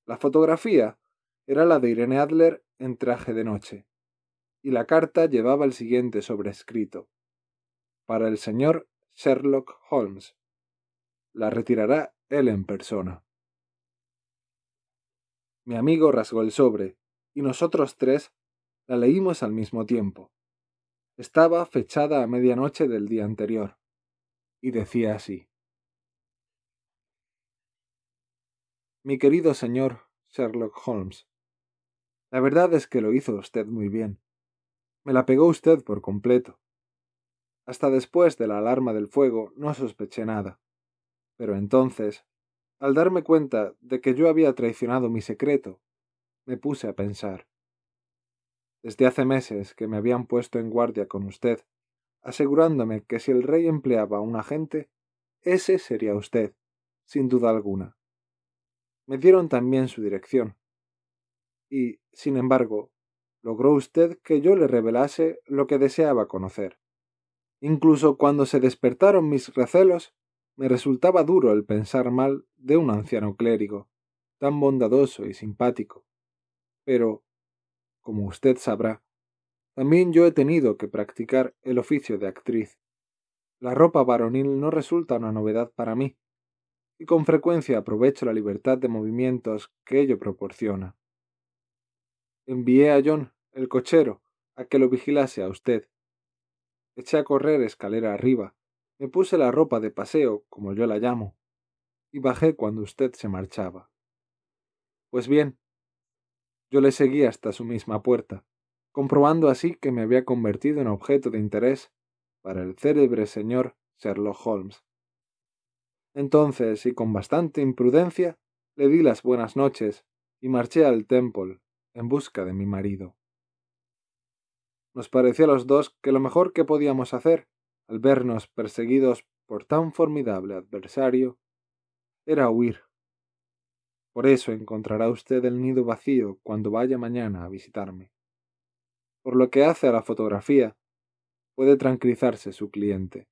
La fotografía era la de Irene Adler en traje de noche y la carta llevaba el siguiente sobrescrito. Para el señor Sherlock Holmes. La retirará él en persona. Mi amigo rasgó el sobre, y nosotros tres la leímos al mismo tiempo. Estaba fechada a medianoche del día anterior, y decía así. Mi querido señor Sherlock Holmes, la verdad es que lo hizo usted muy bien. Me la pegó usted por completo. Hasta después de la alarma del fuego no sospeché nada. Pero entonces, al darme cuenta de que yo había traicionado mi secreto, me puse a pensar. Desde hace meses que me habían puesto en guardia con usted, asegurándome que si el rey empleaba a un agente, ese sería usted, sin duda alguna. Me dieron también su dirección. Y, sin embargo, logró usted que yo le revelase lo que deseaba conocer. Incluso cuando se despertaron mis recelos, me resultaba duro el pensar mal de un anciano clérigo, tan bondadoso y simpático. Pero, como usted sabrá, también yo he tenido que practicar el oficio de actriz. La ropa varonil no resulta una novedad para mí, y con frecuencia aprovecho la libertad de movimientos que ello proporciona. Envié a John el cochero, a que lo vigilase a usted. Eché a correr escalera arriba, me puse la ropa de paseo, como yo la llamo, y bajé cuando usted se marchaba. Pues bien, yo le seguí hasta su misma puerta, comprobando así que me había convertido en objeto de interés para el célebre señor Sherlock Holmes. Entonces, y con bastante imprudencia, le di las buenas noches y marché al Temple en busca de mi marido. Nos pareció a los dos que lo mejor que podíamos hacer, al vernos perseguidos por tan formidable adversario, era huir. Por eso encontrará usted el nido vacío cuando vaya mañana a visitarme. Por lo que hace a la fotografía, puede tranquilizarse su cliente.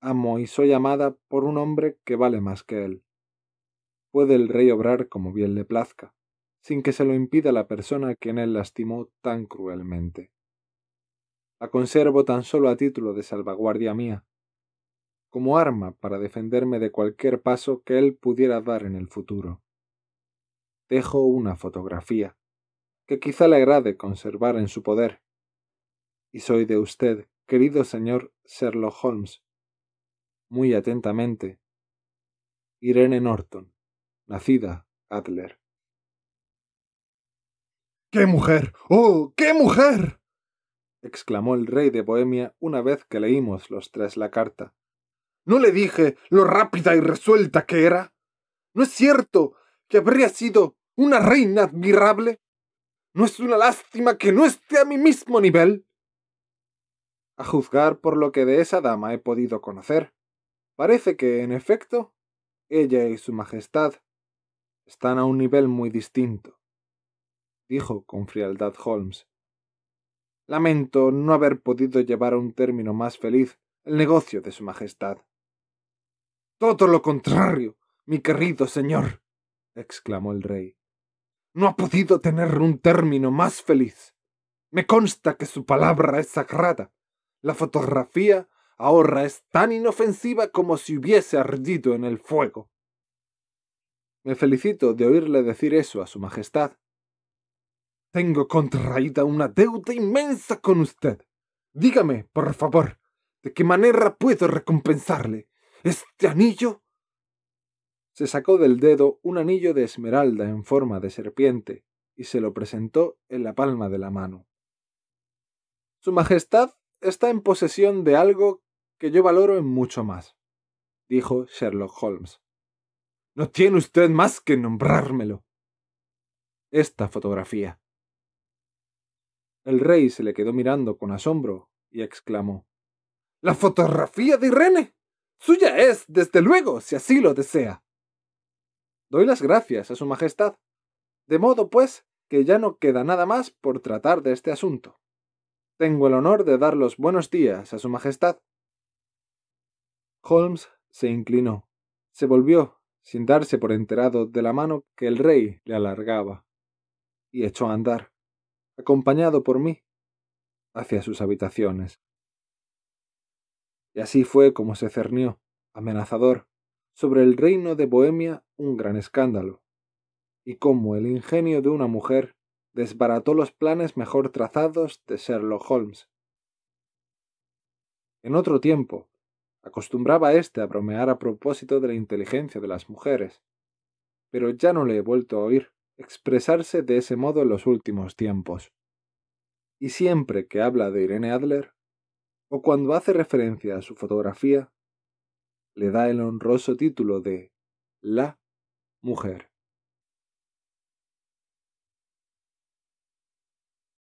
Amo y soy amada por un hombre que vale más que él. Puede el rey obrar como bien le plazca, sin que se lo impida la persona que en él lastimó tan cruelmente. La conservo tan solo a título de salvaguardia mía, como arma para defenderme de cualquier paso que él pudiera dar en el futuro. Dejo una fotografía, que quizá le agrade conservar en su poder. Y soy de usted, querido señor Sherlock Holmes. Muy atentamente, Irene Norton, nacida Adler. ¡Qué mujer! ¡Oh, qué mujer! exclamó el rey de Bohemia una vez que leímos los tres la carta. ¿No le dije lo rápida y resuelta que era? ¿No es cierto que habría sido una reina admirable? ¿No es una lástima que no esté a mi mismo nivel? A juzgar por lo que de esa dama he podido conocer, parece que, en efecto, ella y su Majestad están a un nivel muy distinto, dijo con frialdad Holmes. Lamento no haber podido llevar a un término más feliz el negocio de Su Majestad. Todo lo contrario, mi querido señor, exclamó el rey. No ha podido tener un término más feliz. Me consta que su palabra es sagrada. La fotografía ahora es tan inofensiva como si hubiese ardido en el fuego. Me felicito de oírle decir eso a su Majestad, tengo contraída una deuda inmensa con usted. Dígame, por favor, ¿de qué manera puedo recompensarle? ¿Este anillo? Se sacó del dedo un anillo de esmeralda en forma de serpiente y se lo presentó en la palma de la mano. Su Majestad está en posesión de algo que yo valoro en mucho más, dijo Sherlock Holmes. No tiene usted más que nombrármelo. Esta fotografía. El rey se le quedó mirando con asombro y exclamó La fotografía de Irene. Suya es, desde luego, si así lo desea. Doy las gracias a Su Majestad. De modo, pues, que ya no queda nada más por tratar de este asunto. Tengo el honor de dar los buenos días a Su Majestad. Holmes se inclinó, se volvió, sin darse por enterado de la mano que el rey le alargaba, y echó a andar acompañado por mí, hacia sus habitaciones. Y así fue como se cernió, amenazador, sobre el reino de Bohemia un gran escándalo, y cómo el ingenio de una mujer desbarató los planes mejor trazados de Sherlock Holmes. En otro tiempo, acostumbraba éste a bromear a propósito de la inteligencia de las mujeres, pero ya no le he vuelto a oír, expresarse de ese modo en los últimos tiempos. Y siempre que habla de Irene Adler, o cuando hace referencia a su fotografía, le da el honroso título de La Mujer.